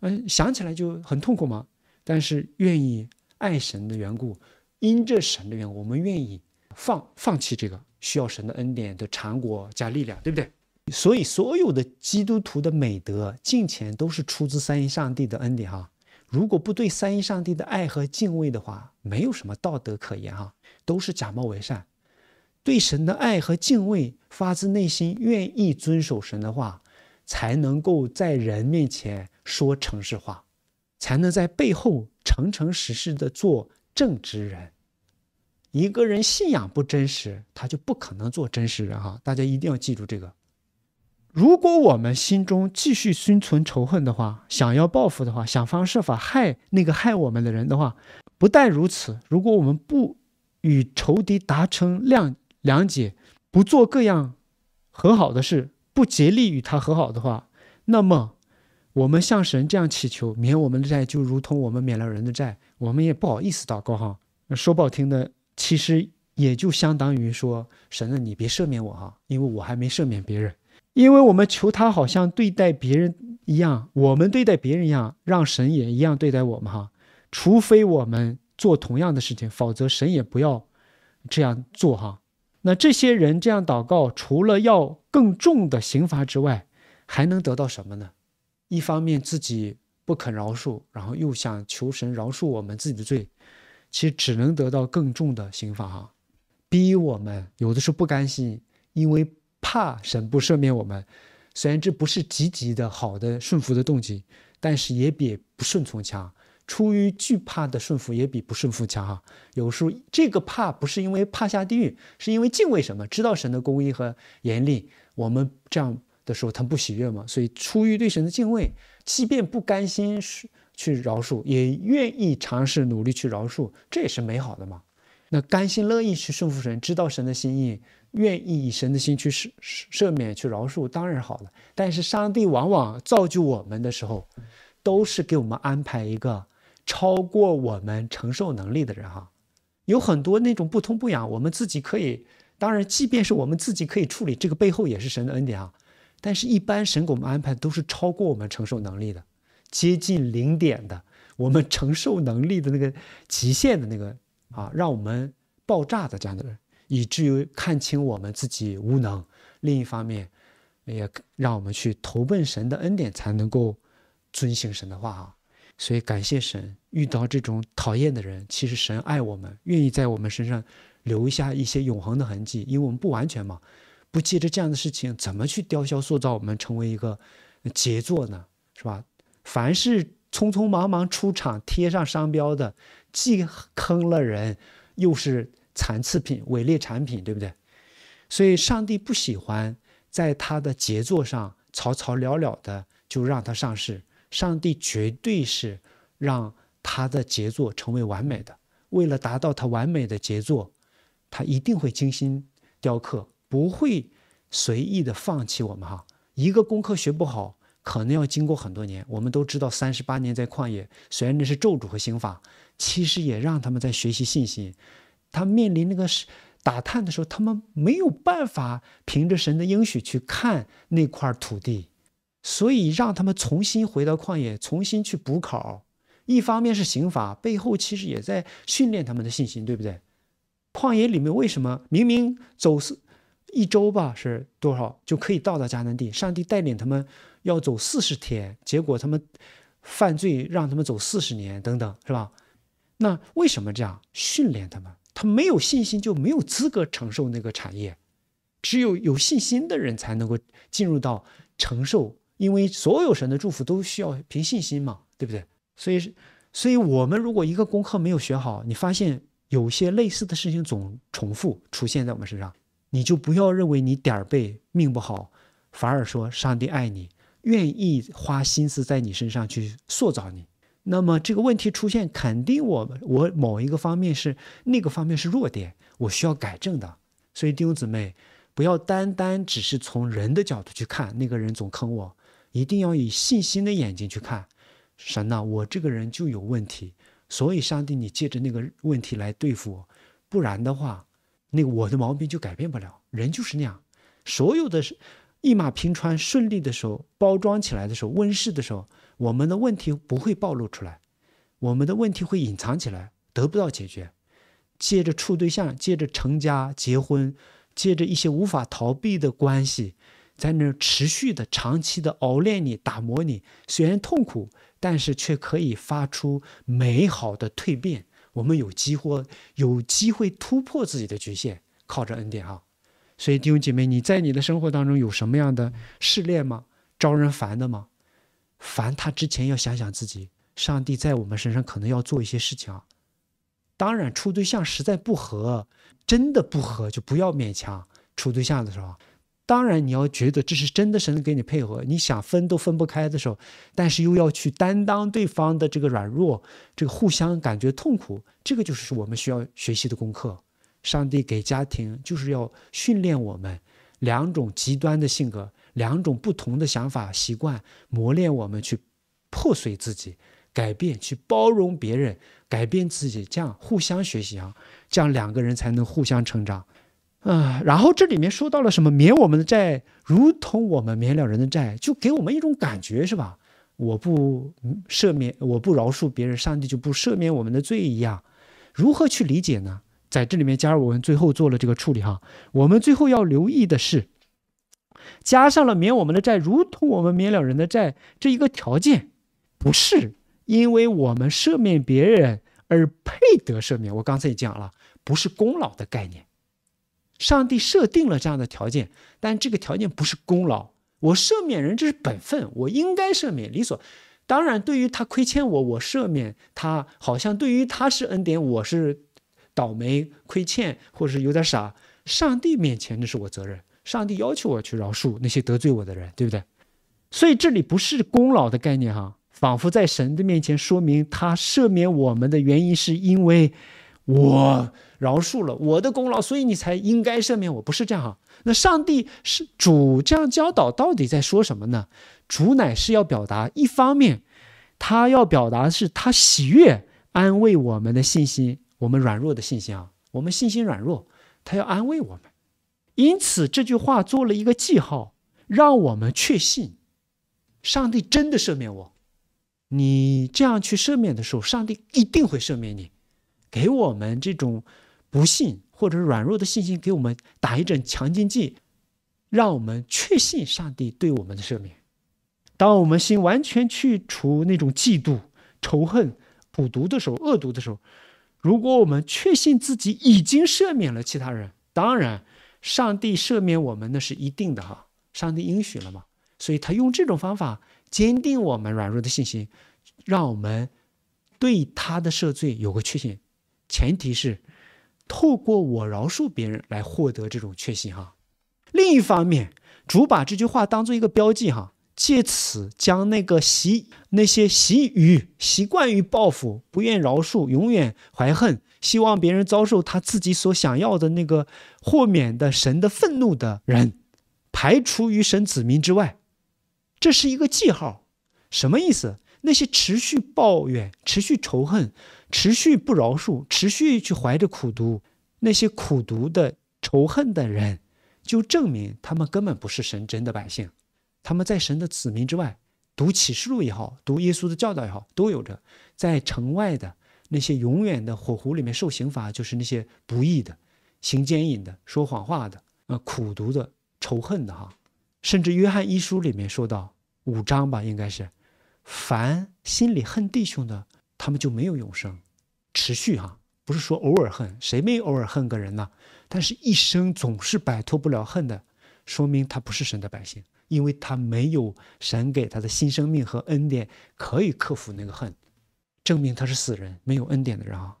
嗯，想起来就很痛苦吗？但是愿意爱神的缘故，因着神的缘故，我们愿意放放弃这个需要神的恩典的成果加力量，对不对？所以，所有的基督徒的美德、敬虔都是出自三一上帝的恩典哈。如果不对三一上帝的爱和敬畏的话，没有什么道德可言哈，都是假冒伪善。对神的爱和敬畏发自内心，愿意遵守神的话，才能够在人面前说诚实话，才能在背后诚诚实实的做正直人。一个人信仰不真实，他就不可能做真实人哈。大家一定要记住这个。如果我们心中继续心存仇恨的话，想要报复的话，想方设法害那个害我们的人的话，不但如此，如果我们不与仇敌达成谅谅解，不做各样和好的事，不竭力与他和好的话，那么我们向神这样祈求免我们的债，就如同我们免了人的债，我们也不好意思祷告哈，说不好听的，其实也就相当于说神啊，你别赦免我哈，因为我还没赦免别人。因为我们求他好像对待别人一样，我们对待别人一样，让神也一样对待我们哈。除非我们做同样的事情，否则神也不要这样做哈。那这些人这样祷告，除了要更重的刑罚之外，还能得到什么呢？一方面自己不肯饶恕，然后又想求神饶恕我们自己的罪，其实只能得到更重的刑罚哈。逼我们有的时候不甘心，因为。怕神不赦免我们，虽然这不是积极的、好的顺服的动机，但是也比不顺从强。出于惧怕的顺服也比不顺服强。哈，有时候这个怕不是因为怕下地狱，是因为敬畏什么？知道神的公义和严厉，我们这样的时候他不喜悦吗？所以出于对神的敬畏，即便不甘心去饶恕，也愿意尝试努力去饶恕，这也是美好的嘛。那甘心乐意去顺服神，知道神的心意，愿意以神的心去赦赦免、去饶恕，当然好了。但是上帝往往造就我们的时候，都是给我们安排一个超过我们承受能力的人哈。有很多那种不痛不痒，我们自己可以。当然，即便是我们自己可以处理，这个背后也是神的恩典啊。但是，一般神给我们安排都是超过我们承受能力的，接近零点的，我们承受能力的那个极限的那个。啊，让我们爆炸的这样的人，以至于看清我们自己无能；另一方面，也让我们去投奔神的恩典，才能够遵行神的话。啊。所以感谢神，遇到这种讨厌的人，其实神爱我们，愿意在我们身上留下一些永恒的痕迹，因为我们不完全嘛，不借着这样的事情，怎么去雕削塑造我们成为一个杰作呢？是吧？凡是匆匆忙忙出场贴上商标的。既坑了人，又是残次品、伪劣产品，对不对？所以上帝不喜欢在他的杰作上草草了了的就让他上市。上帝绝对是让他的杰作成为完美的。为了达到他完美的杰作，他一定会精心雕刻，不会随意的放弃我们哈。一个功课学不好，可能要经过很多年。我们都知道，三十八年在旷野，虽然那是咒诅和刑法，其实也让他们在学习信心。他面临那个打探的时候，他们没有办法凭着神的应许去看那块土地，所以让他们重新回到旷野，重新去补考。一方面是刑罚，背后其实也在训练他们的信心，对不对？旷野里面为什么明明走四一周吧是多少就可以到达迦南地？上帝带领他们要走四十天，结果他们犯罪，让他们走四十年，等等，是吧？那为什么这样训练他们？他没有信心，就没有资格承受那个产业。只有有信心的人才能够进入到承受，因为所有神的祝福都需要凭信心嘛，对不对？所以，所以我们如果一个功课没有学好，你发现有些类似的事情总重复出现在我们身上，你就不要认为你点儿背、命不好，反而说上帝爱你，愿意花心思在你身上去塑造你。那么这个问题出现，肯定我我某一个方面是那个方面是弱点，我需要改正的。所以弟兄姊妹，不要单单只是从人的角度去看，那个人总坑我，一定要以信心的眼睛去看，神呐，我这个人就有问题。所以上帝，你借着那个问题来对付我，不然的话，那我的毛病就改变不了。人就是那样，所有的。一马平川顺利的时候，包装起来的时候，温室的时候，我们的问题不会暴露出来，我们的问题会隐藏起来，得不到解决。借着处对象，借着成家结婚，借着一些无法逃避的关系，在那持续的、长期的熬炼你、打磨你。虽然痛苦，但是却可以发出美好的蜕变。我们有机会，有机会突破自己的局限，靠着恩典啊。所以，弟兄姐妹，你在你的生活当中有什么样的试炼吗？招人烦的吗？烦他之前要想想自己，上帝在我们身上可能要做一些事情啊。当然，处对象实在不合，真的不合就不要勉强处对象的时候。当然，你要觉得这是真的，神给你配合，你想分都分不开的时候，但是又要去担当对方的这个软弱，这个互相感觉痛苦，这个就是我们需要学习的功课。上帝给家庭就是要训练我们两种极端的性格，两种不同的想法、习惯，磨练我们去破碎自己，改变，去包容别人，改变自己，这样互相学习啊，这样两个人才能互相成长啊。然后这里面说到了什么免我们的债，如同我们免了人的债，就给我们一种感觉是吧？我不赦免，我不饶恕别人，上帝就不赦免我们的罪一样，如何去理解呢？在这里面加入我们最后做了这个处理哈，我们最后要留意的是，加上了免我们的债，如同我们免了人的债，这一个条件不是因为我们赦免别人而配得赦免。我刚才也讲了，不是功劳的概念。上帝设定了这样的条件，但这个条件不是功劳。我赦免人这是本分，我应该赦免，理所当然。对于他亏欠我，我赦免他，好像对于他是恩典，我是。倒霉、亏欠，或者是有点傻，上帝面前那是我责任。上帝要求我去饶恕那些得罪我的人，对不对？所以这里不是功劳的概念哈，仿佛在神的面前，说明他赦免我们的原因是因为我饶恕了我的功劳，所以你才应该赦免我，不是这样哈？那上帝是主这样教导，到底在说什么呢？主乃是要表达，一方面，他要表达是他喜悦安慰我们的信心。我们软弱的信心啊，我们信心软弱，他要安慰我们，因此这句话做了一个记号，让我们确信，上帝真的赦免我。你这样去赦免的时候，上帝一定会赦免你。给我们这种不信或者软弱的信心，给我们打一针强心剂，让我们确信上帝对我们的赦免。当我们心完全去除那种嫉妒、仇恨、补毒的时候，恶毒的时候。如果我们确信自己已经赦免了其他人，当然，上帝赦免我们那是一定的哈，上帝应许了嘛，所以他用这种方法坚定我们软弱的信心，让我们对他的赦罪有个确信，前提是透过我饶恕别人来获得这种确信哈。另一方面，主把这句话当做一个标记哈。借此将那个习那些习于习惯于报复、不愿饶恕、永远怀恨、希望别人遭受他自己所想要的那个豁免的神的愤怒的人，排除于神子民之外。这是一个记号，什么意思？那些持续抱怨、持续仇恨、持续不饶恕、持续去怀着苦毒，那些苦毒的仇恨的人，就证明他们根本不是神真的百姓。他们在神的子民之外，读启示录也好，读耶稣的教导也好，都有着在城外的那些永远的火湖里面受刑罚，就是那些不义的、行奸淫的、说谎话的、呃苦读的、仇恨的哈。甚至约翰一书里面说到五章吧，应该是凡心里恨弟兄的，他们就没有永生，持续哈。不是说偶尔恨，谁没偶尔恨个人呢？但是一生总是摆脱不了恨的，说明他不是神的百姓。因为他没有神给他的新生命和恩典，可以克服那个恨，证明他是死人，没有恩典的人啊，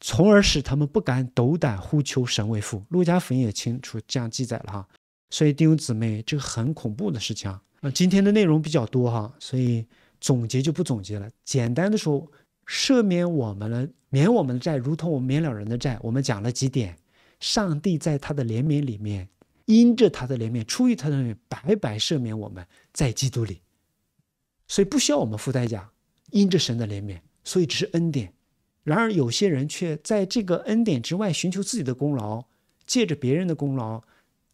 从而使他们不敢斗胆呼求神为父。路加福音也清楚这样记载了哈。所以弟兄姊妹，这个很恐怖的事情啊。那今天的内容比较多哈，所以总结就不总结了。简单的说，赦免我们了，免我们的债，如同我免了人的债。我们讲了几点，上帝在他的怜悯里面。因着他的怜悯，出于他的怜悯，白白赦免我们在基督里，所以不需要我们付代价。因着神的怜悯，所以只是恩典。然而有些人却在这个恩典之外寻求自己的功劳，借着别人的功劳，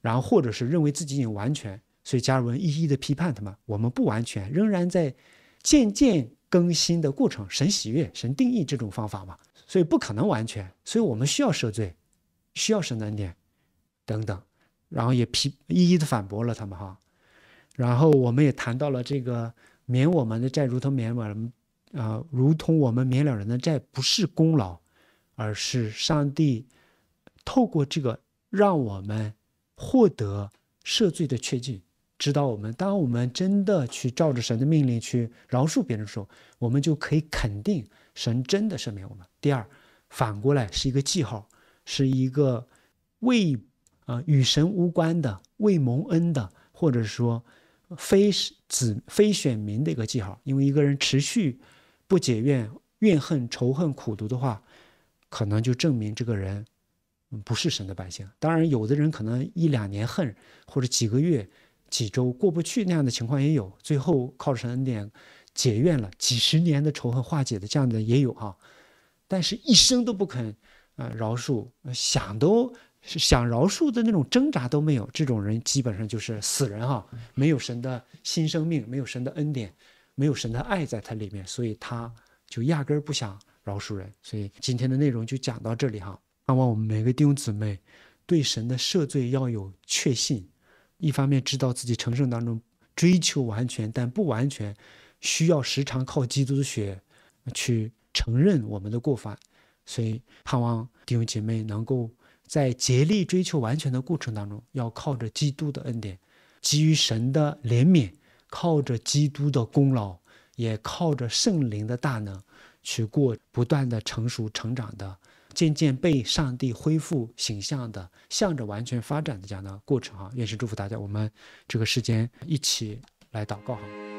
然后或者是认为自己已经完全。所以加尔文一一的批判他们：我们不完全，仍然在渐渐更新的过程。神喜悦、神定义这种方法嘛，所以不可能完全。所以我们需要赦罪，需要神的恩典等等。然后也批一一的反驳了他们哈，然后我们也谈到了这个免我们的债，如同免我们啊，如同我们免了人的债，不是功劳，而是上帝透过这个让我们获得赦罪的确据，指导我们，当我们真的去照着神的命令去饶恕别人的时候，我们就可以肯定神真的赦免我们。第二，反过来是一个记号，是一个未呃，与神无关的、未蒙恩的，或者说非子非选民的一个记号，因为一个人持续不解怨、怨恨、仇恨、苦毒的话，可能就证明这个人不是神的百姓。当然，有的人可能一两年恨，或者几个月、几周过不去那样的情况也有，最后靠神恩典解怨了几十年的仇恨化解的这样的也有哈，但是一生都不肯，啊，饶恕，想都。想饶恕的那种挣扎都没有，这种人基本上就是死人哈，没有神的新生命，没有神的恩典，没有神的爱在他里面，所以他就压根儿不想饶恕人。所以今天的内容就讲到这里哈。盼望我们每个弟兄姊妹对神的赦罪要有确信，一方面知道自己成圣当中追求完全，但不完全，需要时常靠基督的血去承认我们的过犯，所以盼望弟兄姐妹能够。在竭力追求完全的过程当中，要靠着基督的恩典，基于神的怜悯，靠着基督的功劳，也靠着圣灵的大能，去过不断的成熟、成长的，渐渐被上帝恢复形象的，向着完全发展的这样的过程啊！也是祝福大家，我们这个时间一起来祷告哈。